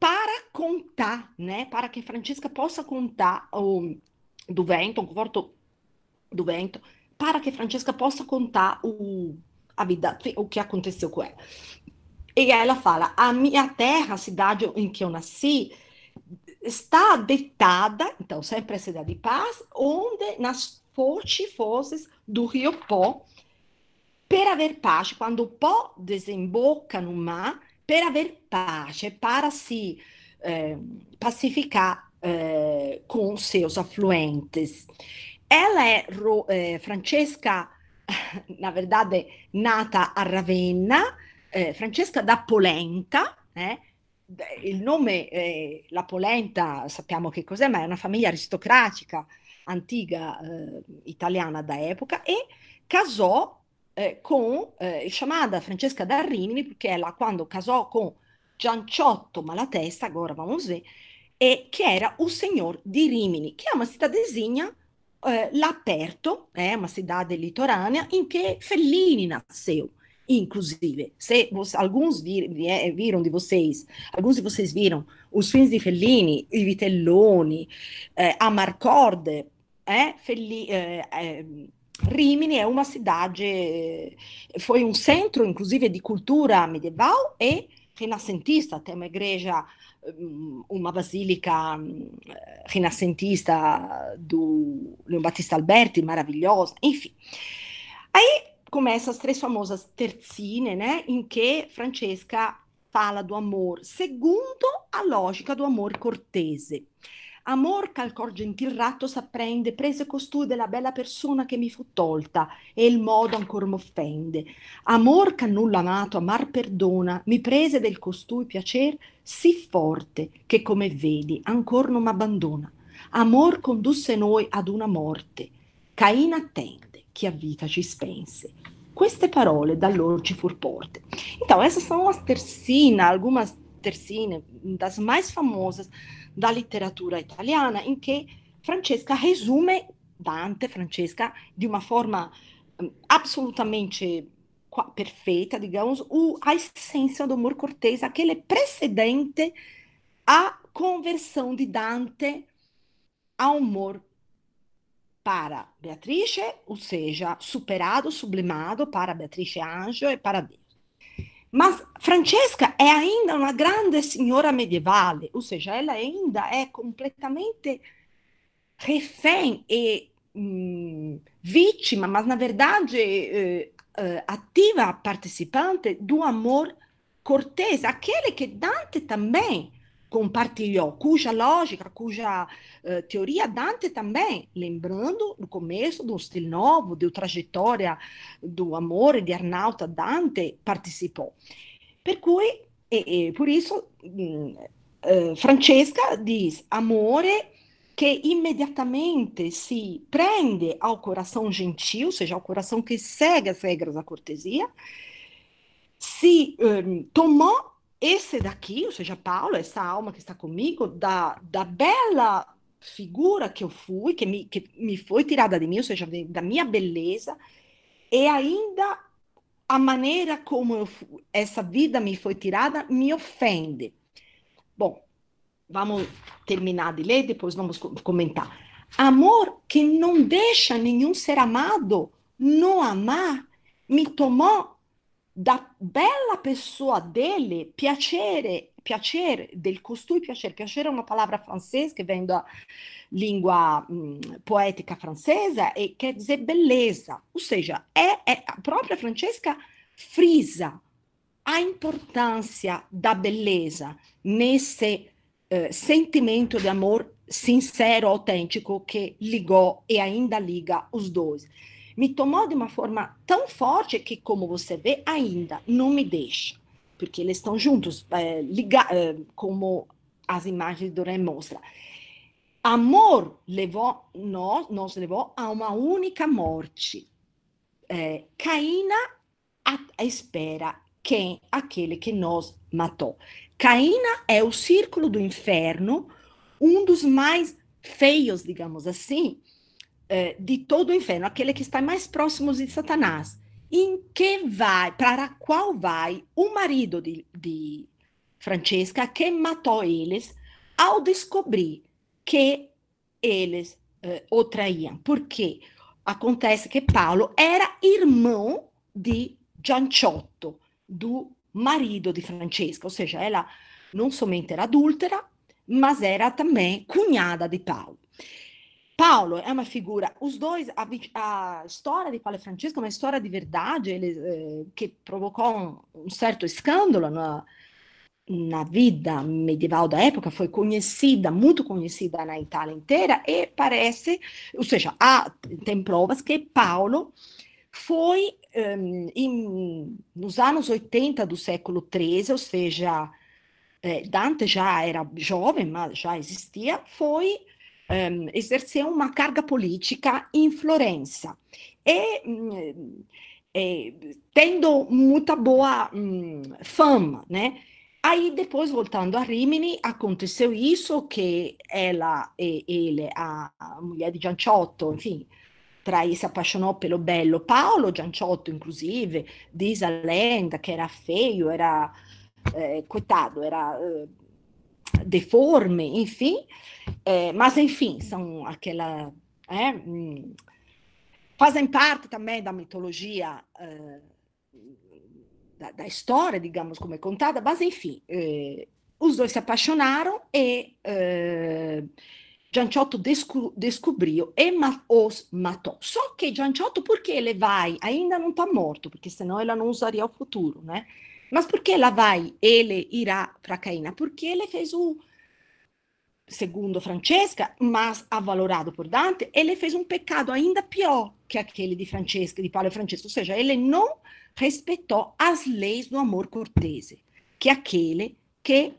para contar, né, para que Francesca possa contar o do vento, um conforto do vento para que Francesca possa contar o, a vida, o que aconteceu com ela. E ela fala: a minha terra, a cidade em que eu nasci, está deitada, então sempre a cidade de paz, onde nas fortes fozes do rio Pó, para haver paz quando o Pó desemboca no mar, para haver paz, é para se eh, pacificar eh, com seus afluentes. Ela è Ro, eh, Francesca, na verdade, nata a Ravenna, eh, Francesca da Polenta, eh? il nome, eh, la Polenta, sappiamo che cos'è, ma è una famiglia aristocratica antica eh, italiana da epoca e casò eh, con eh, il sciamà Francesca da Rimini, perché ella quando casò con Gianciotto Malatesta, agora vamos ver, e che era un signor di Rimini, che è una città designa eh, l'aperto, eh, una cidade litorânea, in que Fellini nasceu. Inclusive, se alguns vir, eh, viram de vocês, alguns de vocês viram os filmes de Fellini, i Vitelloni, eh, Marcorde, eh, Fellini, eh, ehm, Rimini è uma cidade, eh, foi um centro, inclusive, di cultura medieval e renascentista. Tem uma igreja Ehm, una basílica mm, eh, renascentista di Leon Battista Alberti, maravilhosa, enfim. Aí come essas três famosas terzine, né, em que Francesca fala do amor segundo a lógica do amor cortese. Amor ch'al cor gentil ratto s'apprende, prese costui della bella persona che mi fu tolta, e il modo ancor m'offende. Amor ch'a nulla amato, amar perdona, mi prese del costui piacer sì forte, che come vedi ancor non m'abbandona. Amor condusse noi ad una morte, Caina attende, chi a vita ci spense. Queste parole da loro ci fur porte. Então, essas sono as tercinas, algumas tercinas das mais famosas da letteratura italiana in che Francesca resume Dante, Francesca, di una forma ehm, assolutamente perfeita, digamos, a essência do amor cortês, aquele precedente à conversão de Dante ao amor para Beatrice, ou seja, superado, sublimado para Beatrice Anjo e para Deus. Ma Francesca è ainda una grande signora medievale, ou seja, ela ainda è completamente refém e hum, mm, vítima, mas na verdade eh, eh, partecipante, do amor cortese, aquele que Dante também compartilhou, cuja lógica, cuja uh, teoria Dante também, lembrando no começo do estilo novo, da trajetória do amor de Arnauta, Dante participou. Per cui, e, e por isso, mh, mm, eh, uh, Francesca diz, amore que imediatamente se prende ao coração gentil, ou seja, ao coração que segue as regras da cortesia, se um, tomou esse daqui, ou seja, Paulo, essa alma que está comigo, da, da bela figura que eu fui, que me, que me foi tirada de mim, ou seja, da minha beleza, e é ainda a maneira como eu, essa vida me foi tirada me ofende. Bom, vamos terminar de ler, depois vamos comentar. Amor que não deixa nenhum ser amado, não amar, me tomou da bella pessoa dele, piacere, piacere, del costui piacere. Piacere è una parola francese che vem da lingua hum, poética francesa e quer dizer beleza. Ou seja, é, é, a própria Francesca frisa a importância da beleza nesse eh, sentimento de amor sincero, autêntico che ligou e ainda liga os dois. me tomou de uma forma tão forte que, como você vê, ainda não me deixa, porque eles estão juntos, é, ligar, é, como as imagens do Ren mostram. Amor levou nós, nos levou a uma única morte. É, Caína a, espera quem aquele que nos matou. Caína é o círculo do inferno, um dos mais feios, digamos assim, é, de todo o inferno, aquele que está mais próximo de Satanás. Em que vai, para qual vai o marido de, de Francesca, que matou eles, ao descobrir que eles é, o traíam? Porque acontece que Paulo era irmão de Gianciotto, do marido de Francesca, ou seja, ela não somente era adúltera, mas era também cunhada de Paulo. Paulo é uma figura, os dois, a, a história de Paulo e Francesco é uma história de verdade, ele, eh, que provocou um, um certo escândalo na, na vida medieval da época, foi conhecida, muito conhecida na Itália inteira, e parece, ou seja, há, tem provas que Paulo foi, ehm, nos anos 80 do século 13, ou seja, eh, Dante já era jovem, mas já existia, foi exerceu ehm, uma carga política em Florença. Mm, e. tendo muita boa mm, fama, né? Aí depois, voltando a Rimini, aconteceu isso que ela e ele, a, a mulher di Gianciotto, enfim, traí, se apaixonou pelo belo Paolo Gianciotto, inclusive, diz a lenda que era feio, era, eh, coitado, era... Eh, deforme, enfim. É, mas, enfim, são aquela. É, fazem parte também da mitologia. Eh, da, da, história, digamos, como é contada, mas enfim, eh, os dois se apaixonaram e eh, Gianciotto descobriu e ma os matou. Só que Gianciotto, porque ele vai, ainda não está morto, porque senão ela não usaria o futuro, né? Mas por que lá vai ele irá para Caína? Porque ele fez um, segundo Francesca, mas avalorado por Dante, ele fez um pecado ainda pior que aquele de Francesca, de Paulo e Francesco, ou cioè, seja, cioè, ele não respeitou as leis do amor cortese, que é aquele que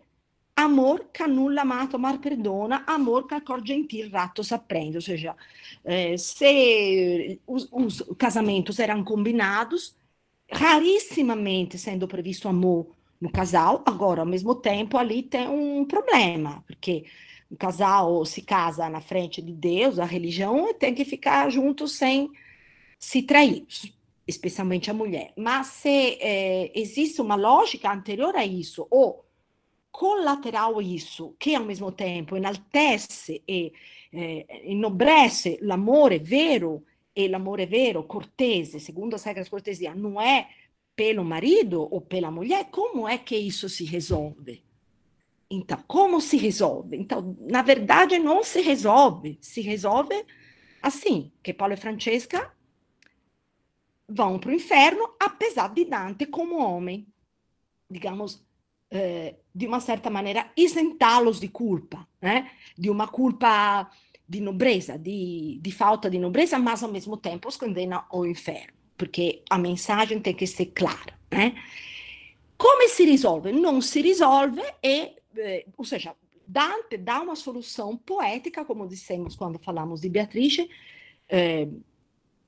amor que nulla amato mar perdona, amor que cor gentil rato s'aprende, ou cioè, seja, eh, se os, eh, os casamentos eram combinados, rarissimamente sendo previsto amor no casal, agora, ao mesmo tempo, ali tem um problema, porque o casal se casa na frente de Deus, a religião, e tem que ficar junto sem se trair, especialmente a mulher. Mas se é, existe uma lógica anterior a isso, ou colateral a isso, que ao mesmo tempo enaltece e é, enobrece é vero, e l'amore vero, cortese, segundo as regras cortesia, não é pelo marido ou pela mulher, como é que isso se resolve? Então, como se resolve? Então, na verdade, não se resolve. Se resolve assim, que Paulo e Francesca vão para o inferno, apesar de Dante, como homem, digamos, eh, de uma certa maneira, isentá-los de culpa, né? de uma culpa de nobreza, de, de falta de nobreza, mas ao mesmo tempo os condena ao inferno, porque a mensagem tem que ser clara. Né? se resolve? Não se resolve, e, eh, ou seja, Dante dá uma solução poética, como dissemos quando falamos de Beatrice, eh,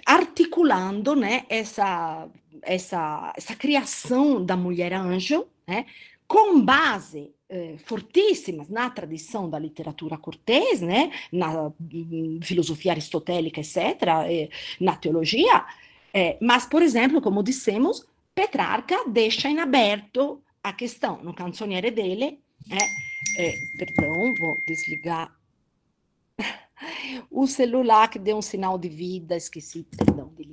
articulando né, essa, essa, essa criação da mulher anjo, né, com base eh, fortíssimas na tradição da literatura cortês, né, na hum, filosofia aristotélica, etc., eh, na teologia, eh, mas, por exemplo, como dissemos, Petrarca deixa em aberto a questão no canzoniere dele. perdão, vou desligar o celular que deu um sinal de vida, esqueci, perdão, de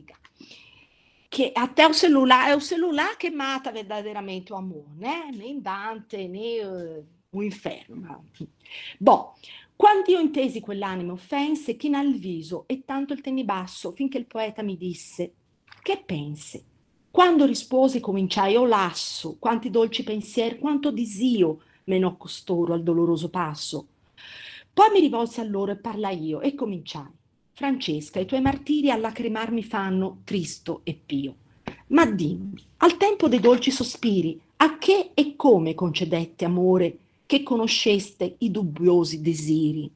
che até o celular, é o celular que mata verdadeiramente o amor, né? Nem Dante, né uh, eh, o inferno. Bom, quando io intesi quell'anima offense, china il viso e tanto il tenni basso finché il poeta mi disse: Che pensi? Quando risposi cominciai, o oh lasso, quanti dolci pensieri, quanto disio meno costoro al doloroso passo. Poi mi rivolsi a loro e parlai io e cominciai. Francesca, i tuoi martiri a lacrimar mi fanno tristo e pio. Ma dimmi, al tempo dei dolci sospiri, a che e come concedette amore che conosceste i dubbiosi desiri?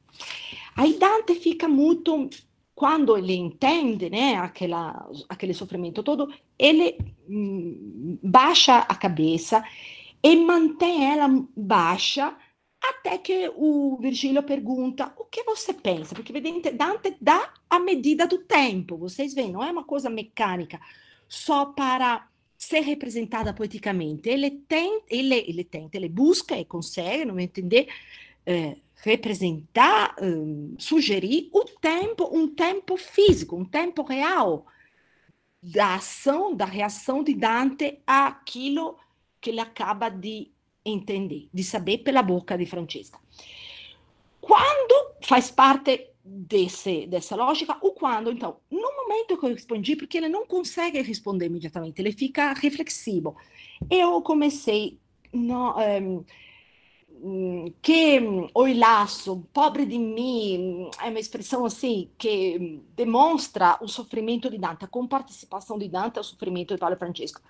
Ai Dante fica muto quando le intende né, a che, la, a che le soffrimento todo e le mh, mm, baixa a cabeça e mantém la bascia. Até que o Virgílio pergunta: o que você pensa? Porque Dante dá a medida do tempo, vocês veem, não é uma coisa mecânica só para ser representada poeticamente. Ele tenta ele, ele tenta, ele busca e consegue, não entender, é, representar, um, sugerir o tempo, um tempo físico, um tempo real da ação, da reação de Dante àquilo que ele acaba de intendì, di sapere per la bocca di Francesca. Quando fai parte desse, dessa lógica, o quando, então, no momento che eu respondi, porque ele não consegue responder imediatamente, ele fica reflexivo. Eu comecei, no, um, que o laço, pobre di me, è uma expressão assim que demonstra o sofrimento de Dante, com participação di Dante ao sofrimento di Paolo Francesco.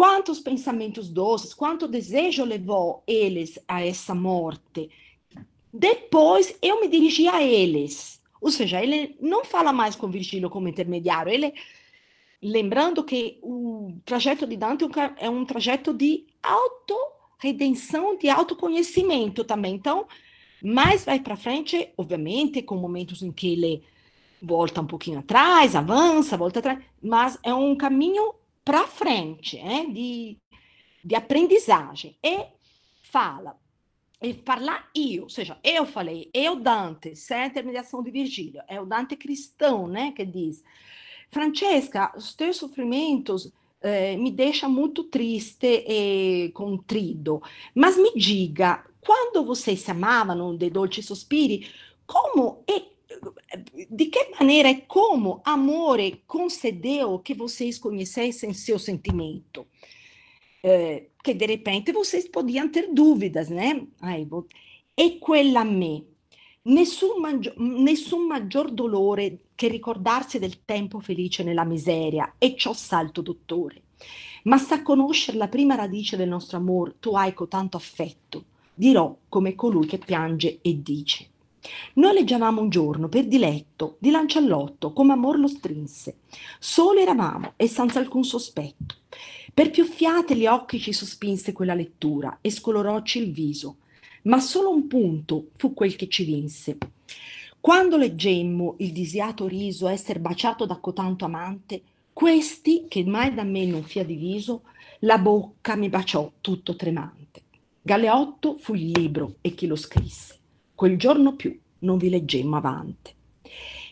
quantos pensamentos doces, quanto desejo levou eles a essa morte. Depois eu me dirigi a eles. Ou seja, ele não fala mais com Virgílio como intermediário, ele lembrando que o trajeto de Dante é um é trajeto de auto-redenção, de autoconhecimento também. Então, mais vai para frente, obviamente, com momentos em que ele volta um pouquinho atrás, avança, volta atrás, mas é um caminho para frente, eh, de, de aprendizagem. E fala, e falar eu, ou seja, eu falei, eu Dante, sem a intermediação de Virgílio, é o Dante cristão, né, que diz, Francesca, os teus sofrimentos eh, me deixam muito triste e contrido, mas me diga, quando vocês se amavam de Dolce sospiri, como e de que maneira e como Amore concedeu que vocês conhecessem seu sentimento? É, eh, que de repente vocês podiam ter dúvidas, né? Ai, vou... E quella me. Nessun, maggior, nessun maggior dolore che ricordarsi del tempo felice nella miseria, e ciò salto, dottore. Ma sa conoscere la prima radice del nostro amor, tu hai tanto affetto, dirò come colui che piange e dice. Noi leggevamo un giorno, per diletto, di Lanciallotto, come amor lo strinse. Solo eravamo e senza alcun sospetto. Per più fiate gli occhi ci sospinse quella lettura e scolorocci il viso. Ma solo un punto fu quel che ci vinse. Quando leggemmo il disiato riso esser baciato da cotanto amante, questi, che mai da me non fia diviso, la bocca mi baciò tutto tremante. Galeotto fu il libro e chi lo scrisse quel giorno più non vi leggemmo avanti.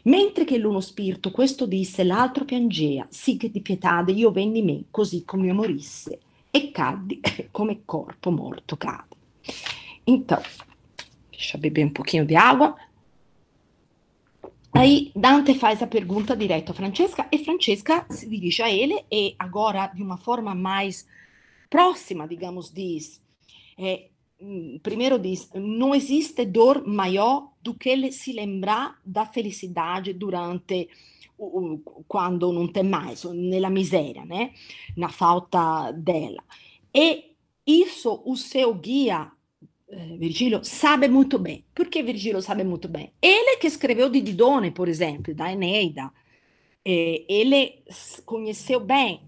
Mentre che l'uno spirito questo disse, l'altro piangea, sì che di pietade io venni me, così come io morisse, e caddi come corpo morto cade. Intanto, lascia eu un pochino di acqua. água. Aí Dante fa a pergunta diretta a Francesca e Francesca si dirige a ele e agora di una forma mais prossima, digamos, diz: é, eh, Mm, primeiro diz, não existe dor maior do que ele se lembrar da felicidade durante quando não tem mais, nella miséria, né? na falta dela. E isso o seu guia, eh, Virgílio, sabe muito bem. Por que Virgílio sabe muito bem? Ele que escreveu de Didone, por exemplo, da Eneida, ele conheceu bem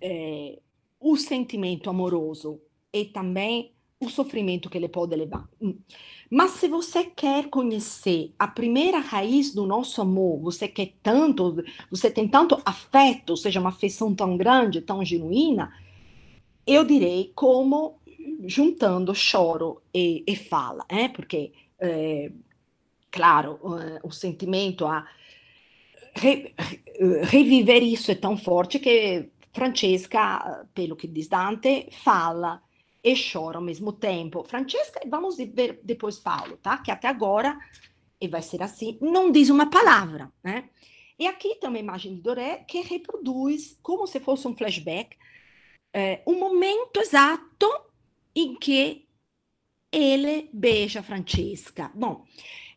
eh, o sentimento amoroso e também o sofrimento que ele pode levar. Hum. Mas se você quer conhecer a primeira raiz do nosso amor, você quer tanto, você tem tanto afeto, ou seja, uma afeição tão grande, tão genuína, eu direi como juntando choro e, e fala, né? porque, é, claro, é, o sentimento, a re, reviver isso é tão forte que Francesca, pelo que diz Dante, fala e chora ao mesmo tempo. Francesca, vamos ver depois Paulo, tá? Que até agora, e vai ser assim, não diz uma palavra, né? E aqui tem uma imagem de Doré que reproduz, como se fosse um flashback, é, um momento exato em que ele beija Francesca. Bom,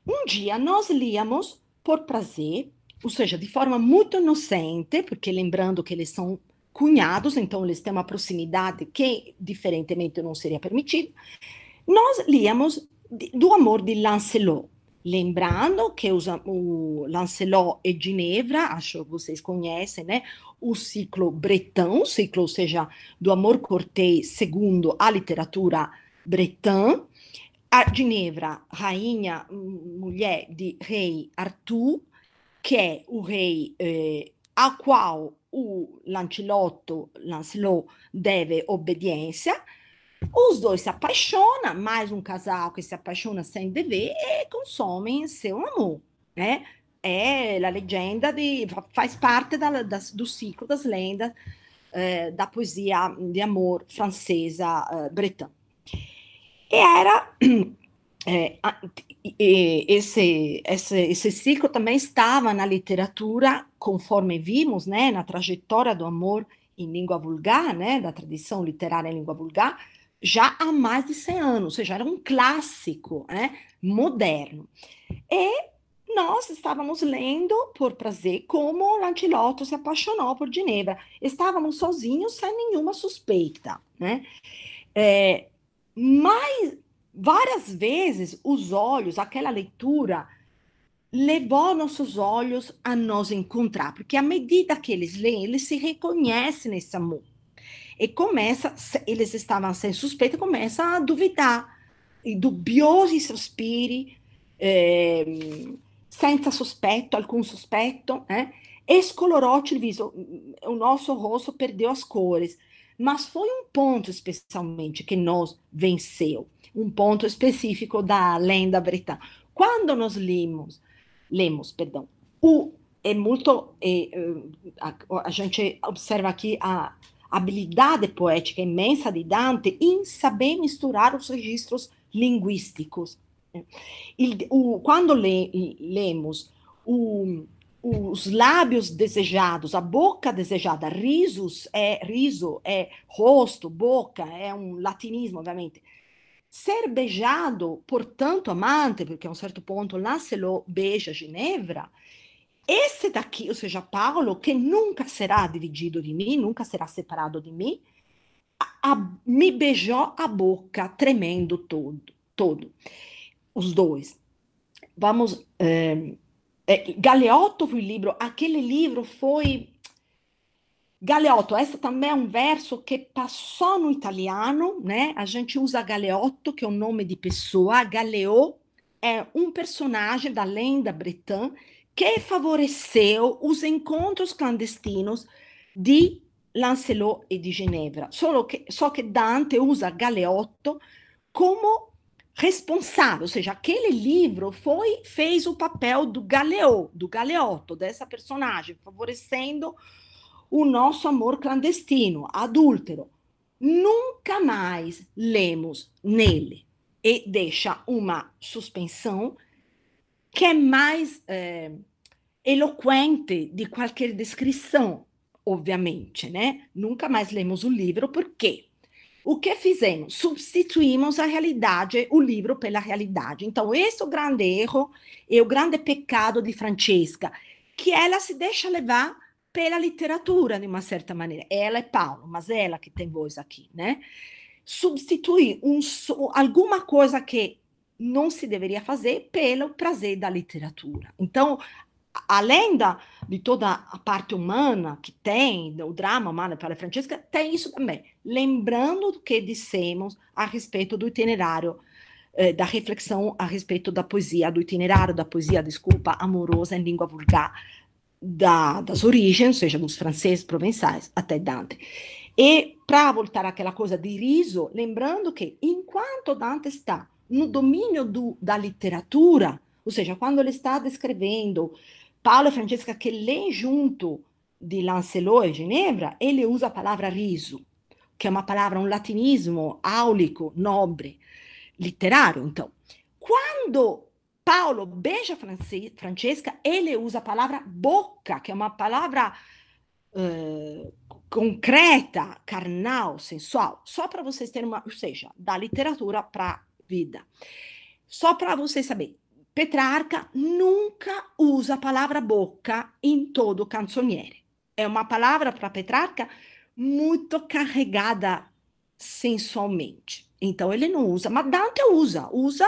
um dia nós líamos por prazer, ou seja, de forma muito inocente, porque lembrando que eles são cunhados, então eles têm uma proximidade que, diferentemente, não seria permitido Nós líamos do amor de Lancelot, lembrando que os, o Lancelot e Ginevra, acho que vocês conhecem, né? O ciclo bretão, ciclo, ou seja, do amor cortês segundo a literatura bretã. A Ginevra, rainha, mulher de rei Artur, que é o rei eh, ao qual o Lancelotto, Lancelot deve obediência. Os dois se apaixonam, mais um casal que se apaixona sem dever e consomem seu amor, né? É a legenda de faz parte da, da, do ciclo das lendas eh, da poesia de amor francesa eh, bretã. E era é, esse, esse, esse ciclo também estava na literatura, conforme vimos, né, na trajetória do amor em língua vulgar, né, da tradição literária em língua vulgar, já há mais de 100 anos, ou seja, era um clássico né, moderno. E nós estávamos lendo, por prazer, como Lancelotto se apaixonou por Genebra. Estávamos sozinhos, sem nenhuma suspeita. Né? É, mas várias vezes os olhos, aquela leitura, levou nossos olhos a nos encontrar, porque à medida que eles leem, eles se reconhecem nesse amor. E começa, eles estavam sem suspeita, começa a duvidar do biosi sospiri, eh, senza sospetto, alcun sospetto, eh? Né? e scolorou o viso, o nosso rosto perdeu as cores. Mas foi um ponto, especialmente, que nós venceu um ponto específico da lenda britânica. Quando nós lemos, lemos, perdão, o é muito é, a, a, gente observa aqui a habilidade poética imensa de Dante em saber misturar os registros linguísticos. E, o, quando le, lemos o, os lábios desejados, a boca desejada, risos é riso é rosto, boca é um latinismo, obviamente Ser beijado por tanto amante, porque a um certo ponto Lancelot beija Ginevra, esse daqui, ou seja, Paulo, que nunca será dividido de mim, nunca será separado de mim, a, a, me beijou a boca, tremendo todo, todo. Os dois. Vamos. É, é, Galeotto foi o livro, aquele livro foi Galeotto, esse também é um verso que passou tá no italiano, né? A gente usa Galeotto, que é o nome de pessoa. Galeot é um personagem da lenda bretã que favoreceu os encontros clandestinos de Lancelot e de Genebra. Só que, só que Dante usa Galeotto como responsável, ou seja, aquele livro foi fez o papel do Galeão, do Galeotto, dessa personagem, favorecendo o nosso amor clandestino, adúltero. Nunca mais lemos nele. E deixa uma suspensão que é mais é, eloquente de qualquer descrição, obviamente, né? Nunca mais lemos o livro, porque O que fizemos? Substituímos a realidade, o livro pela realidade. Então, esse é o grande erro e é o grande pecado de Francesca, que ela se deixa levar pela literatura, de uma certa maneira. Ela é Paulo, mas é ela que tem voz aqui, né? Substituir um, alguma coisa que não se deveria fazer pelo prazer da literatura. Então, além da, de toda a parte humana que tem, o drama humano para a Francesca, tem isso também. Lembrando do que dissemos a respeito do itinerário, eh, da reflexão a respeito da poesia, do itinerário da poesia, desculpa, amorosa em língua vulgar da, das origens, ou seja, dos franceses provençais até Dante. E para voltar àquela coisa de riso, lembrando que enquanto Dante está no domínio do, da literatura, ou seja, quando ele está descrevendo Paulo e Francesca que lê junto de Lancelot e Genebra ele usa a palavra riso, que é uma palavra, um latinismo áulico, nobre, literário, então. Quando Paulo beija Francesca, ele usa a palavra boca, que é uma palavra uh, concreta, carnal, sensual, só para vocês terem uma, ou seja, da literatura para vida. Só para vocês saberem, Petrarca nunca usa a palavra boca em todo o canzoniere. É uma palavra para Petrarca muito carregada sensualmente. Então ele não usa, mas Dante usa, usa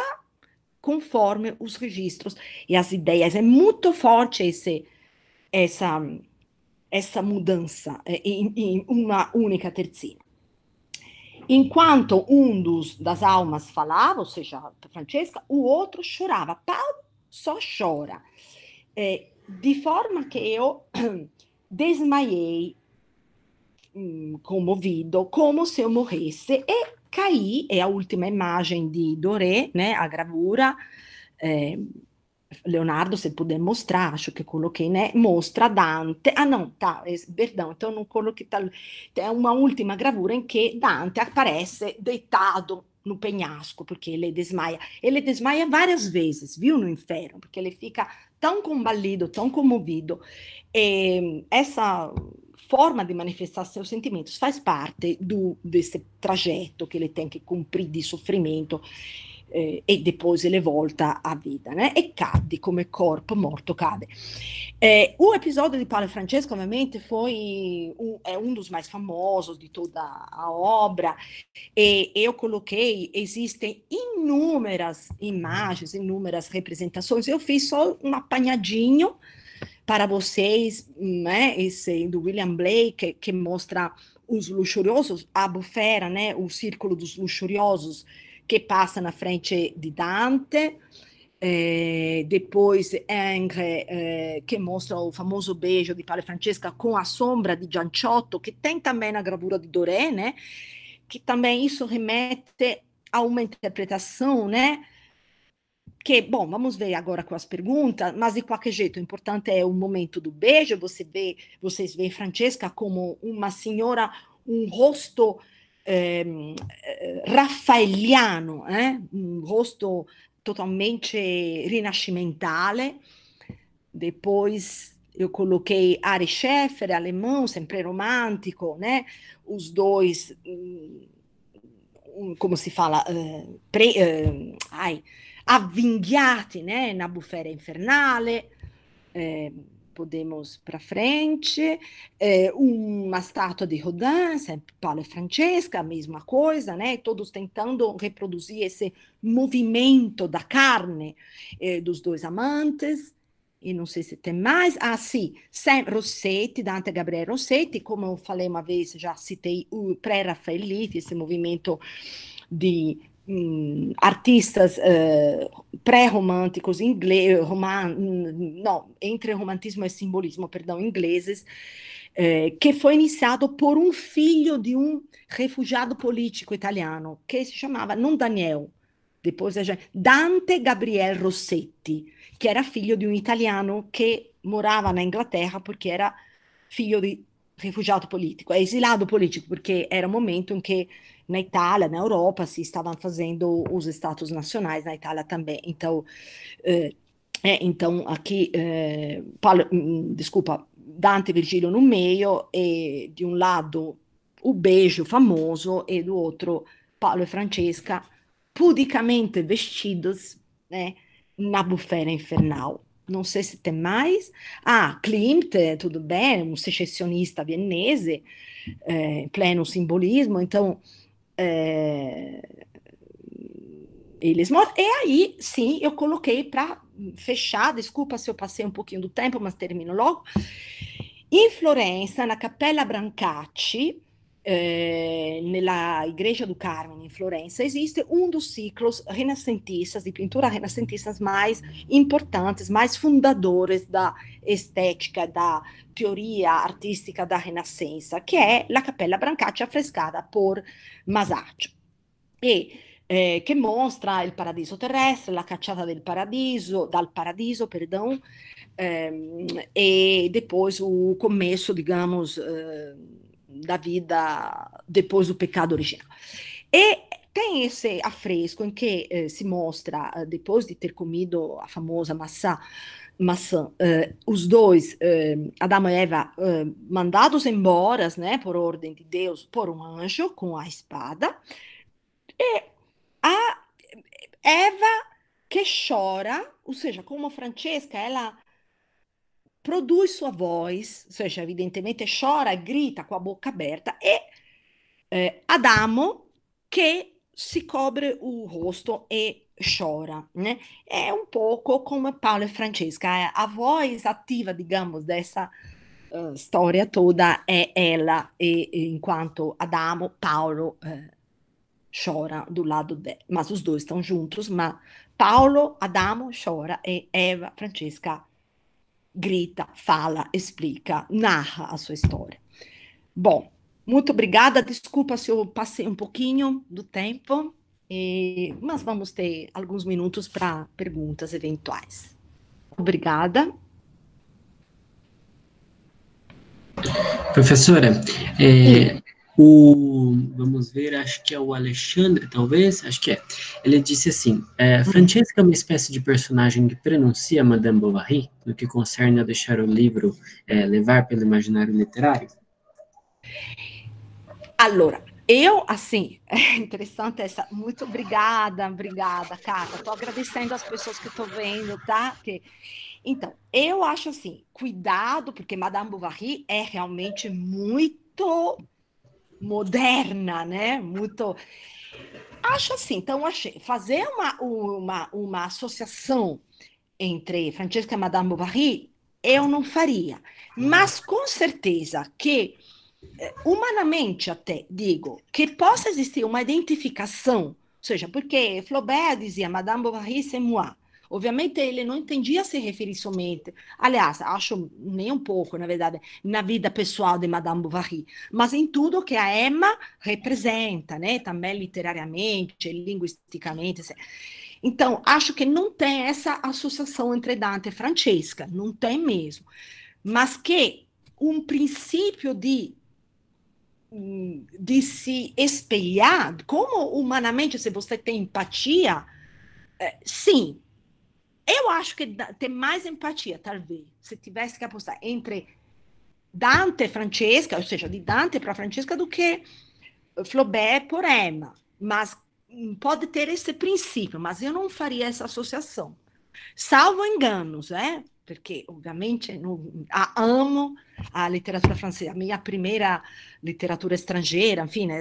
conforme os registros e as ideias. É muito forte esse, essa, essa mudança é, em, em uma única tercina. Enquanto um dos, das almas falava, ou seja, Francesca, o outro chorava. Paulo só chora. É, de forma que eu desmaiei, hum, comovido, como se eu morresse, e Caí é a última imagem de Doré, né, a gravura. É, Leonardo, se puder mostrar, acho que coloquei, né? Mostra Dante. Ah, não, tá, é, perdão, então não coloquei. Tá, é uma última gravura em que Dante aparece deitado no penhasco, porque ele desmaia. Ele desmaia várias vezes, viu, no inferno, porque ele fica tão combalido, tão comovido. E é, essa forma de manifestar seus sentimentos fa parte do, desse trajeto che ele tem que cumprir di sofrimento eh, e depois ele volta à vita né? E cade come corpo morto cade. Eh, o episódio di Paolo Francesco, ovviamente, foi um, é um dos mais famosos di tutta a obra. E eu coloquei, existem inúmeras imagens, inúmeras representações. Eu fiz só um apanhadinho para vocês, né, esse do William Blake, que mostra os luxuriosos, a bufera, né, o círculo dos luxuriosos que passa na frente de Dante, é, depois Engre, é, que mostra o famoso beijo de Padre Francesca com a sombra de Gianciotto, que tem também na gravura de Doré, né, que também isso remete a uma interpretação, né, que, bom, vamos ver agora com as perguntas, mas de qualquer jeito, o importante é o momento do beijo, você vê, vocês veem Francesca como uma senhora, um rosto ehm, eh, eh? um rosto totalmente rinascimentale, depois eu coloquei Ari Scheffer, alemão, sempre romântico, né? Os dois, um, hum, como se fala, uh, pre, uh, ai, avvinghiati né, na bufera infernale, eh, podemos para frente, eh, uma estátua de Rodin, sempre Paulo e Francesca, a mesma coisa, né? Todos tentando reproduzir esse movimento da carne eh, dos dois amantes. E não sei se tem mais. Ah, sim, Sem Rossetti, Dante Gabriel Rossetti, como eu falei uma vez, já citei o pré-Rafaelite, esse movimento de Hum, artistas uh, pré-românticos, ingleses, não, entre romantismo e simbolismo, perdão, ingleses, eh, que foi iniciado por um filho de um refugiado político italiano, que se chamava, não Daniel, depois a é gente, Dante Gabriel Rossetti, que era filho de um italiano que morava na Inglaterra porque era filho de refugiado político, é exilado político, porque era o momento em que na Itália, na Europa, se estavam fazendo os estados nacionais na Itália também. Então, eh, é, então aqui, eh, Paulo, hum, desculpa, Dante e Virgílio no meio, e de um lado o beijo famoso, e do outro Paulo e Francesca, pudicamente vestidos, né, na bufera infernal não sei se tem mais. Ah, Klimt, é, tudo bem, um secessionista viennese, é, pleno simbolismo. Então, é, eles mostram. E aí, sim, eu coloquei para fechar, desculpa se eu passei um pouquinho do tempo, mas termino logo. Em Florença, na Capella Brancacci, na eh, nella Igreja do Carmen, em Florença, existe um dos ciclos renascentistas, de pintura renascentistas mais importantes, mais fundadores da estética, da teoria artística da Renascença, que é a Capela Brancaccia affrescata por Masaccio. E eh, che mostra il paradiso terrestre, la cacciata del paradiso, dal paradiso, perdão, ehm, e depois o começo, digamos, eh, da vida depois do pecado original. E tem esse afresco em que eh, mostra, eh, depois de ter comido a famosa maçã, maçã eh, os dois, eh, Adão e Eva, eh, mandados embora, né, por ordem de Deus, por um anjo com a espada, e a Eva que chora, ou seja, como Francesca, ela produi sua voice, cioè, cioè evidentemente chora e grita con la bocca aperta e eh, Adamo che si cobre il rosto e chora, né? È un poco come Paolo e Francesca, eh? a voz ativa, digamos, dessa uh, storia toda è ella e, e in quanto Adamo, Paolo eh, chora do lado dela, mas os dois estão juntos, ma Paolo, Adamo chora e Eva, Francesca grita, fala, explica, narra a sua história. Bom, muito obrigada. Desculpa se eu passei um pouquinho do tempo, e, mas vamos ter alguns minutos para perguntas eventuais. Obrigada. Professora, é, o, vamos ver, acho que é o Alexandre, talvez, acho que é. Ele disse assim: é, Francesca é uma espécie de personagem que pronuncia Madame Bovary no que concerne a deixar o livro é, levar pelo imaginário literário? Allora, eu, assim, é interessante essa. Muito obrigada, obrigada, cara Estou agradecendo as pessoas que estou vendo, tá? que Então, eu acho assim, cuidado, porque Madame Bovary é realmente muito moderna, né? Muito. Acho assim, então, achei, fazer uma, uma, uma associação entre Francesca e Madame Bovary, eu não faria. Mas com certeza que, eh, humanamente até, digo, que possa existir uma identificação, ou seja, porque Flaubert dizia Madame Bovary, c'est moi. Obviamente ele não entendia se referir somente, aliás, acho nem um pouco, na verdade, na vida pessoal de Madame Bovary, mas em tudo que a Emma representa, né? Também literariamente, linguisticamente. Então, acho que não tem essa associação entre Dante e Francesca, não tem mesmo. Mas que um princípio de de se espelhar, como humanamente, se você tem empatia, é, sim, eu acho que tem mais empatia, talvez, se tivesse que apostar entre Dante e Francesca, ou seja, de Dante para Francesca, do que Flaubert por Emma. Mas hum, pode ter esse princípio, mas eu não faria essa associação. Salvo enganos, é? Porque, obviamente, não, a, amo a literatura francesa. A minha primeira literatura estrangeira, enfim, né,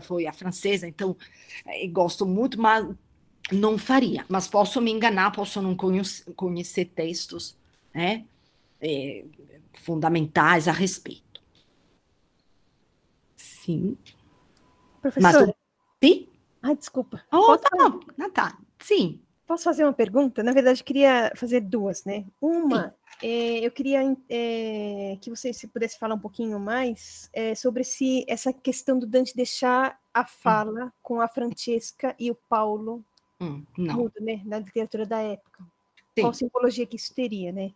foi a francesa, então eh, gosto muito, mas não faria, mas posso me enganar, posso não conhecer textos né, é, fundamentais a respeito. Sim. Professora? sim? Ai, desculpa. Oh, tá, fazer... não, ah, tá, sim. Posso fazer uma pergunta? Na verdade, queria fazer duas, né? Uma, é, eu queria é, que você se pudesse falar um pouquinho mais é, sobre se essa questão do Dante deixar a hum. fala com a Francesca e o Paulo Hum, não. Muda, né? Na literatura da época. Sim. Qual simbologia que isso teria, né?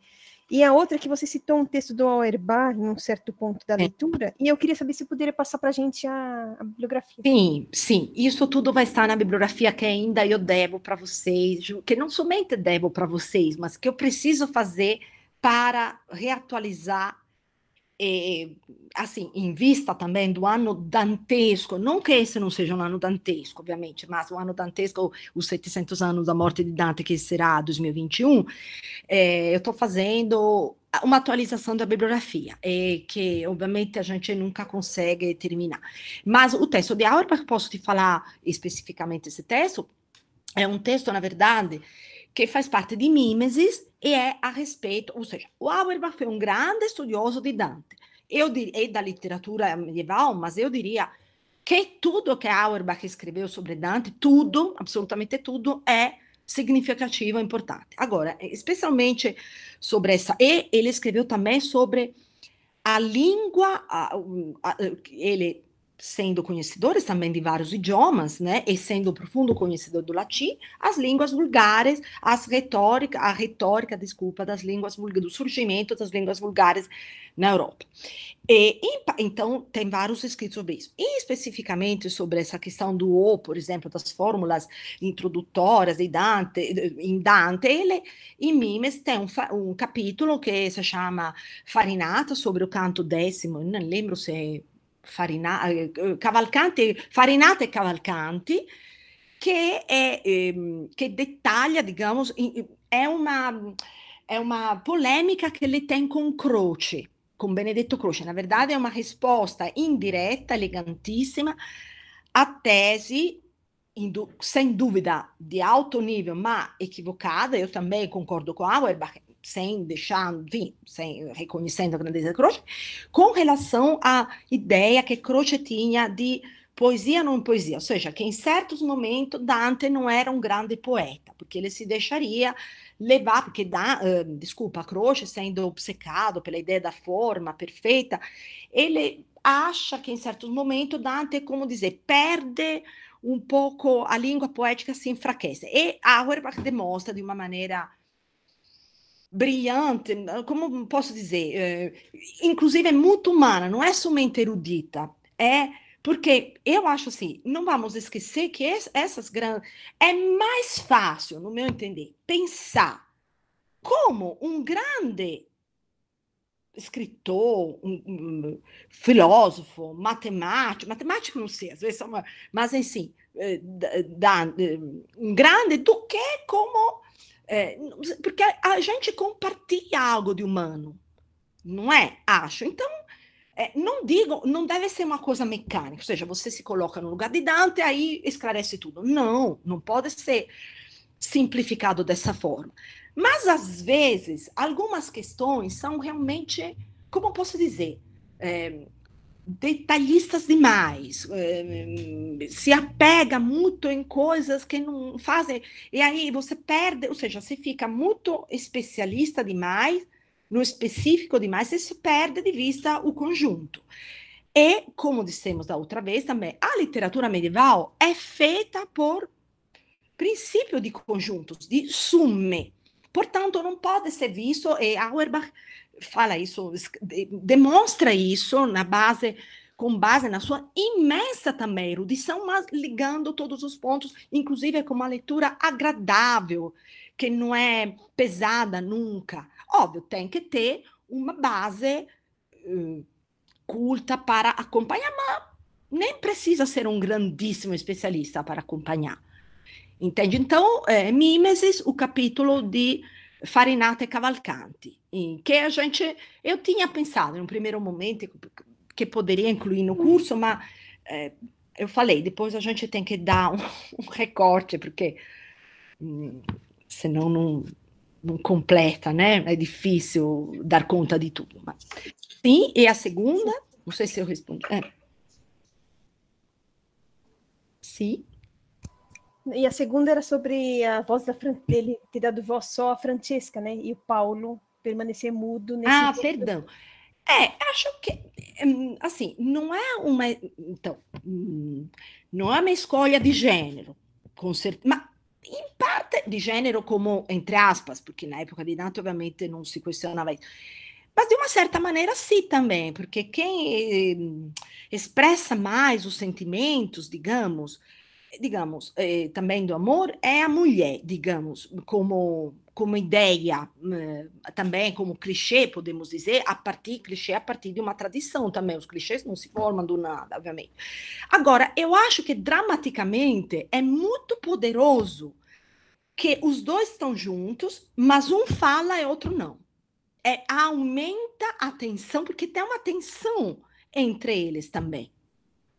E a outra é que você citou um texto do Auerbach em um certo ponto da é. leitura, e eu queria saber se poderia passar para a gente a, bibliografia. Sim, sim. Isso tudo vai estar na bibliografia que ainda eu devo para vocês, que não somente devo para vocês, mas que eu preciso fazer para reatualizar e, assim, em vista também do ano dantesco, não que esse não seja um ano dantesco, obviamente, mas o ano dantesco, os 700 anos da morte de Dante, que será 2021, é, eh, eu estou fazendo uma atualização da bibliografia, é, que obviamente a gente nunca consegue terminar. Mas o texto de Auerbach, posso te falar especificamente esse texto, é um texto, na verdade, que faz parte de Mimesis, e é a respeito, ou seja, o Auerbach foi um grande estudioso de Dante eu dir, e da literatura medieval, mas eu diria que tudo que Auerbach escreveu sobre Dante, tudo, absolutamente tudo, é significativo e importante. Agora, especialmente sobre essa. E ele escreveu também sobre a língua. A, a, ele eh, sendo conhecedores também de vários idiomas, né, e sendo um profundo conhecedor do latim, as línguas vulgares, as retórica, a retórica, desculpa, das línguas vulgares, do surgimento das línguas vulgares na Europa. E, e, então, tem vários escritos sobre isso. E especificamente sobre essa questão do O, por exemplo, das fórmulas introdutórias de Dante, em Dante, ele, em Mimes tem um, um capítulo que se chama Farinata, sobre o canto décimo, não lembro se é Farina, eh, eh Cavalcanti, Farinata e Cavalcanti, che, è, ehm, che dettaglia, diciamo, è una, è una polemica che le tem con Croce, con Benedetto Croce. Na verdade, è una risposta indiretta, elegantissima, a tesi sem dúvida di alto nível, ma equivocata. Io também concordo con Auerbach, sem deixar, enfim, sem, reconhecendo a grandeza de Croce, com relação à ideia que Croce tinha de poesia não poesia, ou seja, que em certos momentos Dante não era um grande poeta, porque ele se deixaria levar, porque da, uh, desculpa, Croce sendo obcecado pela ideia da forma perfeita, ele acha que em certos momentos Dante, como dizer, perde um pouco a língua poética se enfraquece. E Auerbach demonstra de uma maneira brilhante, como posso dizer, eh, inclusive é muito humana, não é somente erudita, é porque eu acho assim, não vamos esquecer que essas grandes é mais fácil, no meu entender, pensar como um grande escritor, um, um, filósofo, matemático, matemático não sei, às vezes, é mas assim, da, da, um grande do que como é, porque a gente compartilha algo de humano, não é? Acho. Então, é, não digo, não deve ser uma coisa mecânica, ou seja, você se coloca no lugar de Dante, aí esclarece tudo. Não, não pode ser simplificado dessa forma. Mas, às vezes, algumas questões são realmente, como posso dizer, é, detalhistas demais, eh, se apega muito em coisas que não fazem, e aí você perde, ou seja, você fica muito especialista demais, no específico demais, você perde de vista o conjunto. E, como dissemos da outra vez também, a literatura medieval é feita por princípio de conjuntos, de summe. Portanto, não pode ser visto, e eh, Auerbach fala isso, demonstra isso na base com base na sua imensa também erudição, mas ligando todos os pontos, inclusive é com uma leitura agradável, que não é pesada nunca. Óbvio, tem que ter uma base hum, culta para acompanhar, mas nem precisa ser um grandíssimo especialista para acompanhar. Entende? Então, é, Mimesis, o capítulo de Farinata e Cavalcanti em que a gente. Eu tinha pensado, no primeiro momento, que poderia incluir no curso, mas é, eu falei, depois a gente tem que dar um, um recorte, porque hum, senão não, não completa, né? É difícil dar conta de tudo. Mas... Sim, e a segunda, não sei se eu respondi. É. Sim. E a segunda era sobre a voz da Fran... ele ter dado voz só a Francesca, né? E o Paulo permanecer mudo nesse Ah, perdão. É, acho que hum, assim, não é uma então, hum, não é uma escolha de gênero, com certeza, mas em parte de gênero como entre aspas, porque na época de Dante obviamente não se questionava isso. Mas de uma certa maneira sim também, porque quem hum, expressa mais os sentimentos, digamos, digamos, eh, também do amor é a mulher, digamos, como como ideia, eh, também como clichê, podemos dizer, a partir clichê a partir de uma tradição também. Os clichês não se formam do nada, obviamente. Agora, eu acho que dramaticamente é muito poderoso que os dois estão juntos, mas um fala e outro não. É, aumenta a tensão, porque tem uma tensão entre eles também.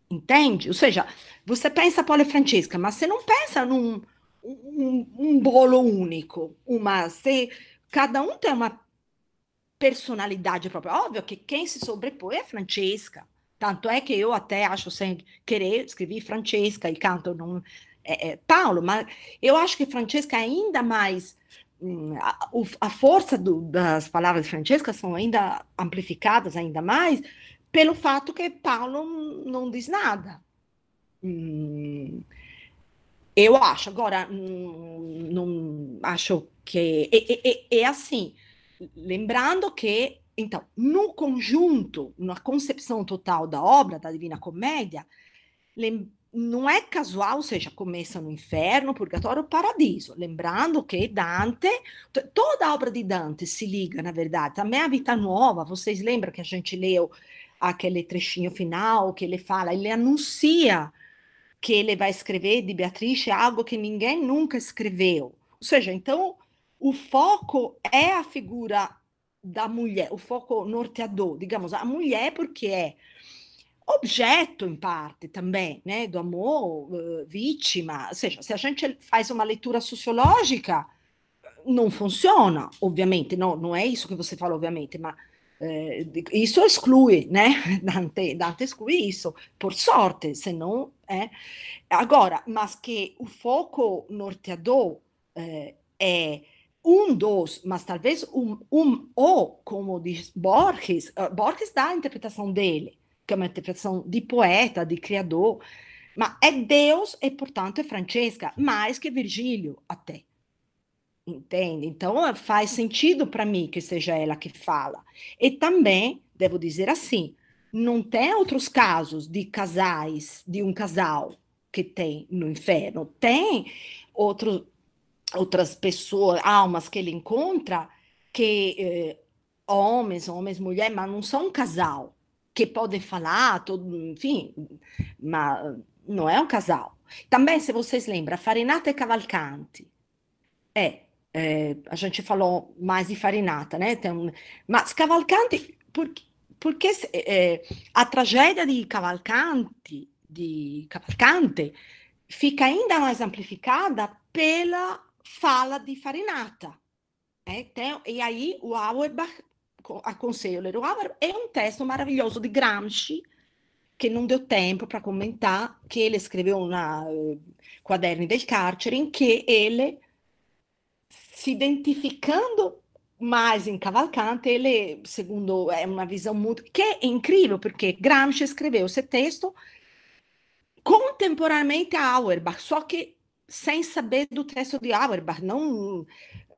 Entende? Ou seja, você pensa Paula e Francesca, mas você não pensa num um, um bolo único, uma se cada um tem uma personalidade própria. Óbvio que quem se sobrepõe é Francesca. Tanto é que eu até acho sem querer escrevi Francesca e canto não é, é, Paulo, mas eu acho que Francesca é ainda mais hum, a, a força do, das palavras de Francesca são ainda amplificadas ainda mais pelo fato que Paulo não diz nada. Hum, eu acho. Agora, hum, não, acho que. É, é, é assim, lembrando que, então, no conjunto, na concepção total da obra da Divina Comédia, lem, não é casual, ou seja, começa no inferno, purgatório, paradiso. Lembrando que Dante, toda a obra de Dante se liga, na verdade, também a Vita Nova, vocês lembram que a gente leu aquele trechinho final que ele fala, ele anuncia que ele vai escrever de Beatriz é algo que ninguém nunca escreveu. Ou seja, então o foco é a figura da mulher, o foco norteador, digamos, a mulher porque é objeto em parte também, né, do amor, eh, vítima, ou seja, se a gente faz uma leitura sociológica, não funciona, obviamente, não, não é isso que você fala, obviamente, mas é, isso exclui, né? Dante, Dante exclui isso, por sorte, se não é. Agora, mas que o foco norteador é, é um dos, mas talvez um, um ou, como diz Borges, uh, Borges dá a interpretação dele, que é uma interpretação de poeta, de criador, mas é Deus e, portanto, é Francesca, mais que Virgílio até entende? Então faz sentido para mim que seja ela que fala. E também, devo dizer assim, não tem outros casos de casais, de um casal que tem no inferno. Tem outras pessoas, almas que ele encontra, que eh, homens, homens, mulheres, mas não são um casal, que podem falar, todo, enfim, mas não é um casal. Também, se vocês lembram, Farinata e Cavalcanti é eh, a gente falou mais de Farinata, né? Tem, mas Cavalcanti, por, porque eh, eh, a tragédia de Cavalcante, de Cavalcante, fica ainda mais amplificada pela fala de Farinata. É, tem, e aí o Auerbach, aconselho a ler o Auerbach, é um texto maravilhoso de Gramsci, che non deu tempo per commentare, che ele escreveu na uh, eh, Quaderni del Carcere, in che ele se identificando mais em Cavalcante, ele, segundo, é uma visão muito... que é incrível, porque Gramsci escreveu esse texto contemporaneamente a Auerbach, só que sem saber do texto de Auerbach, não... Ou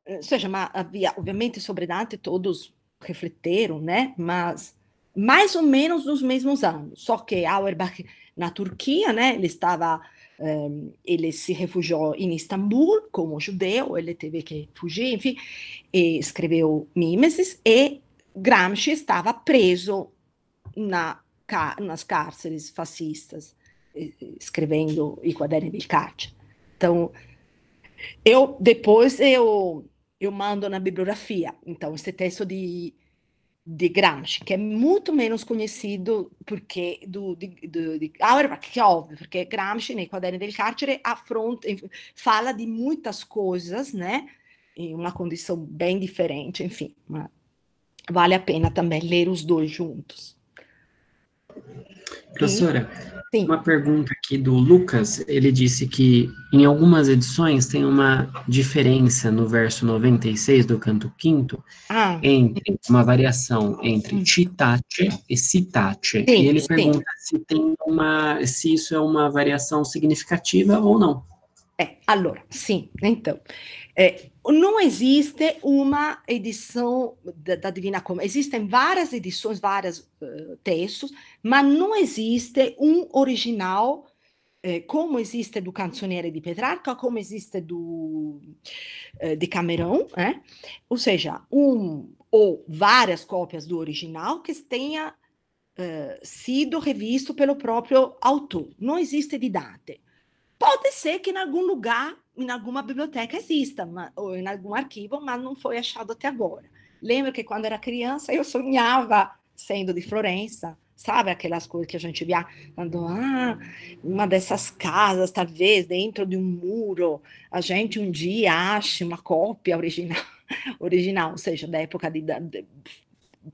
eh, seja, havia, obviamente, sobre Dante todos refletiram, né? Mas mais ou menos nos mesmos anos, só que Auerbach na Turquia, né? Ele estava um, eh, ele se refugiou em Istambul como judeu, ele teve que fugir, enfim, e escreveu Mimesis e Gramsci estava preso na, nas cárceres fascistas, escrevendo i quaderni del carcere. Então, eu depois eu eu mando na bibliografia. Então, esse texto de de Gramsci, que é muito menos conhecido porque do, de, de, de Auerbach, que é óbvio, porque Gramsci, nei Quaderni del Carcere, afronta fala de muitas coisas, né? Em uma condição bem diferente, enfim. Vale a pena também ler os dois juntos. Professora, Sim. uma pergunta aqui do Lucas. Ele disse que em algumas edições tem uma diferença no verso 96 do canto quinto ah. entre uma variação entre citate e citate. Sim, e ele pergunta sim. se tem uma se isso é uma variação significativa ou não. É, allora, sim, então. É, não existe uma edição da, da Divina Comédia. Existem várias edições, vários uh, eh, textos, mas não existe um original, eh, como existe do Cancioneiro de Petrarca, como existe do eh, de Camerão, né? ou seja, um ou várias cópias do original que tenha eh, sido revisto pelo próprio autor. Não existe de Dante. Pode ser que em algum lugar em alguma biblioteca exista, ou em algum arquivo, mas não foi achado até agora. Lembro que quando era criança eu sonhava sendo de Florença, sabe aquelas coisas que a gente via quando ah, uma dessas casas talvez dentro de um muro a gente um dia ache uma cópia original original ou seja da época de, de,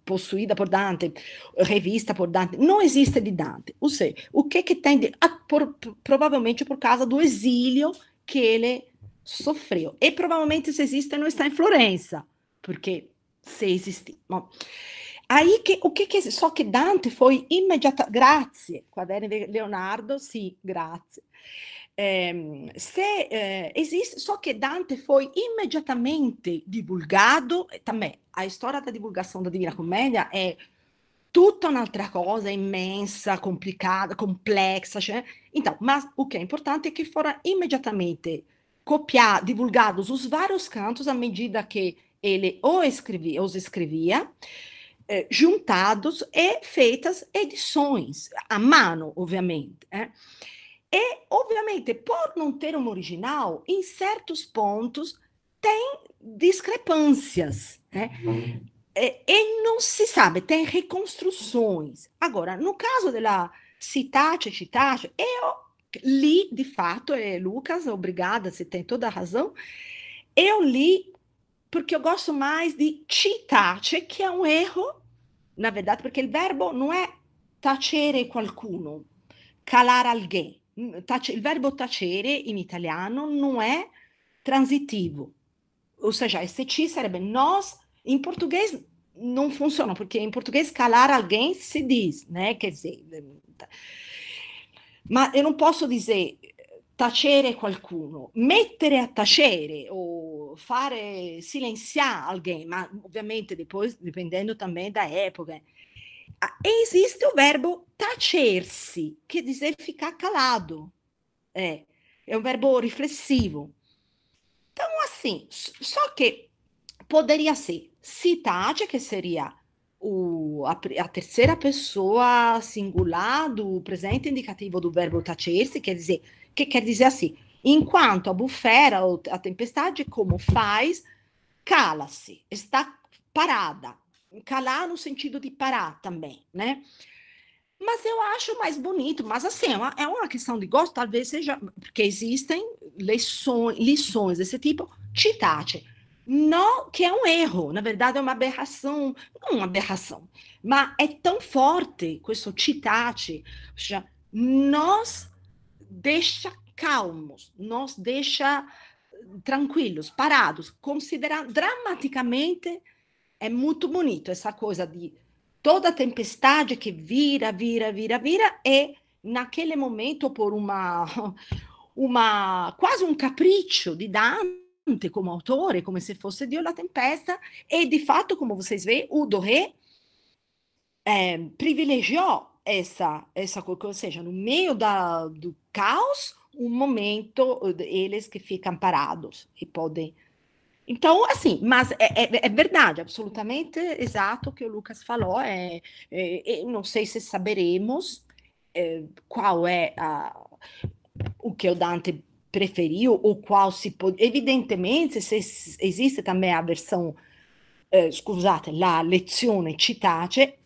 possuída por Dante revista por Dante não existe de Dante ou seja o que que tem de, ah, por, provavelmente por causa do exílio que ele sofreu. E provavelmente se existe não está em Florença, porque se existe. Bom, aí que, o que, que só que Dante foi imediatamente grazie, quaderno di Leonardo, sì, grazie. Eh, se eh, existe, só que Dante foi imediatamente divulgado, também a história da divulgação da Divina Comédia é tutta un'altra cosa immensa, complicata, complessa. Cioè, então, mas o que é importante é que fora imediatamente copiar, divulgados os vários cantos à medida que ele escrevia, os escrevia, eh, juntados e feitas edições, a mano, ovviamente. Eh? E, ovviamente, por não ter um original, em certos pontos tem discrepâncias. Né? Uhum. É, e non si sa, tem reconstruções. Agora, no caso della Citace, Citace, eu li de fato, e é, Lucas, obrigada, você tem toda a razão, eu li porque eu gosto mais de Citace, que é um erro, na verdade, porque o verbo não é tacere qualcuno, calar alguém. Il hum, verbo tacere in italiano non è é transitivo, ou seja, esse ti sarebbe nós em português não funciona, porque em português calar alguém se diz, né? Quer dizer, mas eu não posso dizer eh, tacere qualcuno, mettere a tacere o fare silenziare alguém, ma ovviamente depois dependendo também da época. Ah, existe o verbo tacer-se, que quer dizer ficar calado. É, é um verbo reflexivo. Então, assim, só que poderia ser Citate, tá, que seria o, a, a, terceira pessoa singular do presente indicativo do verbo tacersi, quer dizer, que quer dizer assim, enquanto a bufera ou a tempestade, como faz, cala-se, está parada. Calar no sentido de parar também, né? Mas eu acho mais bonito, mas assim, é uma, é uma questão de gosto, talvez seja, porque existem lições, lições desse tipo, citate não, que é um erro, na verdade é uma aberração, não é uma aberração, mas é tão forte questo citate, cioè, nos deixa calmos, nos deixa eh, tranquilos, parados, considerar dramaticamente é muito bonito essa coisa de toda tempestade que vira, vira, vira, vira e é, naquele momento por uma uma quase um capricho de Dante como autore, é come se fosse Dio la tempesta, e di fato, como vocês veem, o Doré é, privilegiou essa, essa coisa, ou seja, no meio da, do caos, um momento eles que ficam parados e podem. Então, assim, mas é, é, é verdade, absolutamente exato o que o Lucas falou. É, é, é não sei se saberemos qual é a, o que o Dante preferiu ou qual se pode. Evidentemente, se esiste também a versão, eh, scusate, la lezione citace,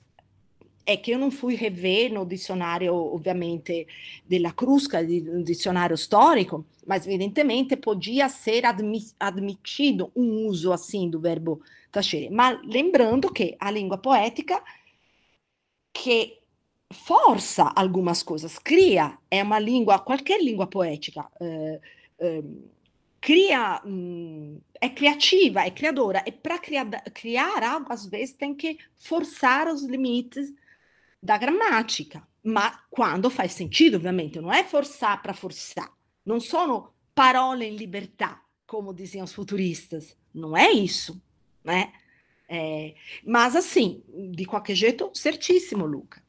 è che io non fui rever no dicionário, ovviamente, della Crusca, un dicionário storico, ma evidentemente podia ser admi admitido um uso assim do verbo tacere. Ma lembrando che a língua poética, que força algumas coisas, cria, é uma língua, qualquer língua poética, é, é, cria, hum, é criativa, é criadora, e para criar, criar algo, às vezes, tem que forçar os limites da gramática, mas quando faz sentido, obviamente, não é forçar para forçar, não sono parole em liberdade, como diziam os futuristas, não é isso, né? É, mas assim, de qualquer jeito, certíssimo, Luca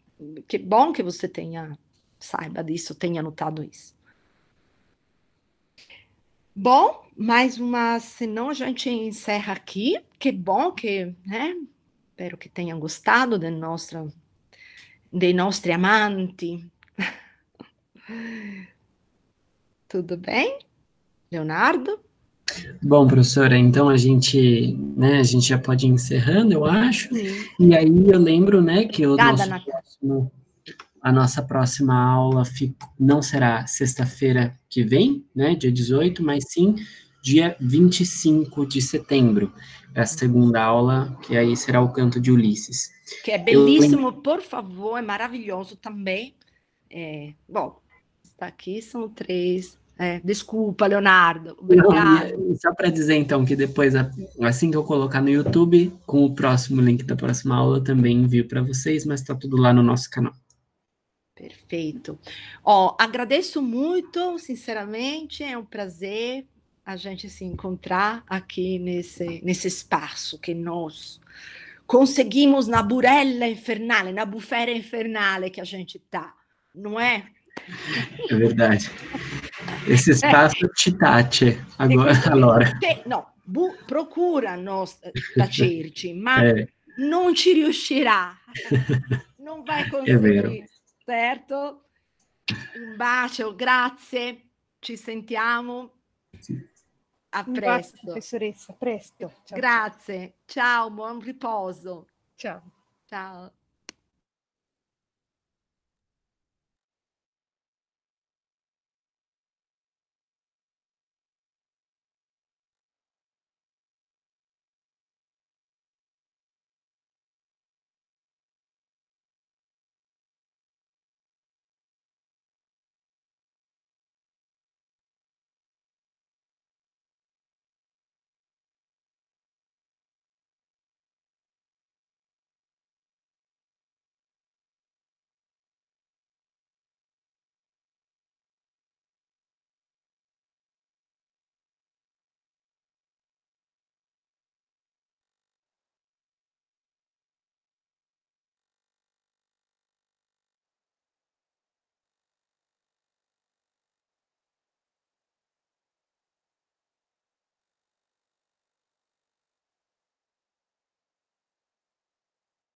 que bom que você tenha saiba disso, tenha anotado isso. Bom, mais uma, senão a gente encerra aqui. Que bom que, né? Espero que tenham gostado de nossa de nossos amante. Tudo bem? Leonardo? Bom, professora, então a gente, né, a gente já pode ir encerrando, eu acho. Sim. E aí eu lembro, né, que o nosso próximo, a nossa próxima aula não será sexta-feira que vem, né, dia 18, mas sim dia 25 de setembro. É a segunda aula, que aí será o canto de Ulisses. Que é belíssimo, eu... por favor, é maravilhoso também. É, bom, está aqui, são três é, desculpa, Leonardo. Obrigado. Não, só para dizer, então, que depois, assim que eu colocar no YouTube, com o próximo link da próxima aula, também envio para vocês, mas está tudo lá no nosso canal. Perfeito. Ó, agradeço muito, sinceramente, é um prazer a gente se encontrar aqui nesse, nesse espaço que nós conseguimos na burela infernale, na bufera infernale que a gente tá, não é? É verdade. Esse espaço é. te tace agora. allora. Te, no, bu, procura nos, tacerci, ma é. Eh. non ci riuscirà. Non vai così. Certo. Un bacio, grazie. Ci sentiamo. Sì. A presto. Bacio, professoressa, presto. Ciao, grazie. Ciao. ciao, buon riposo. Ciao. Ciao.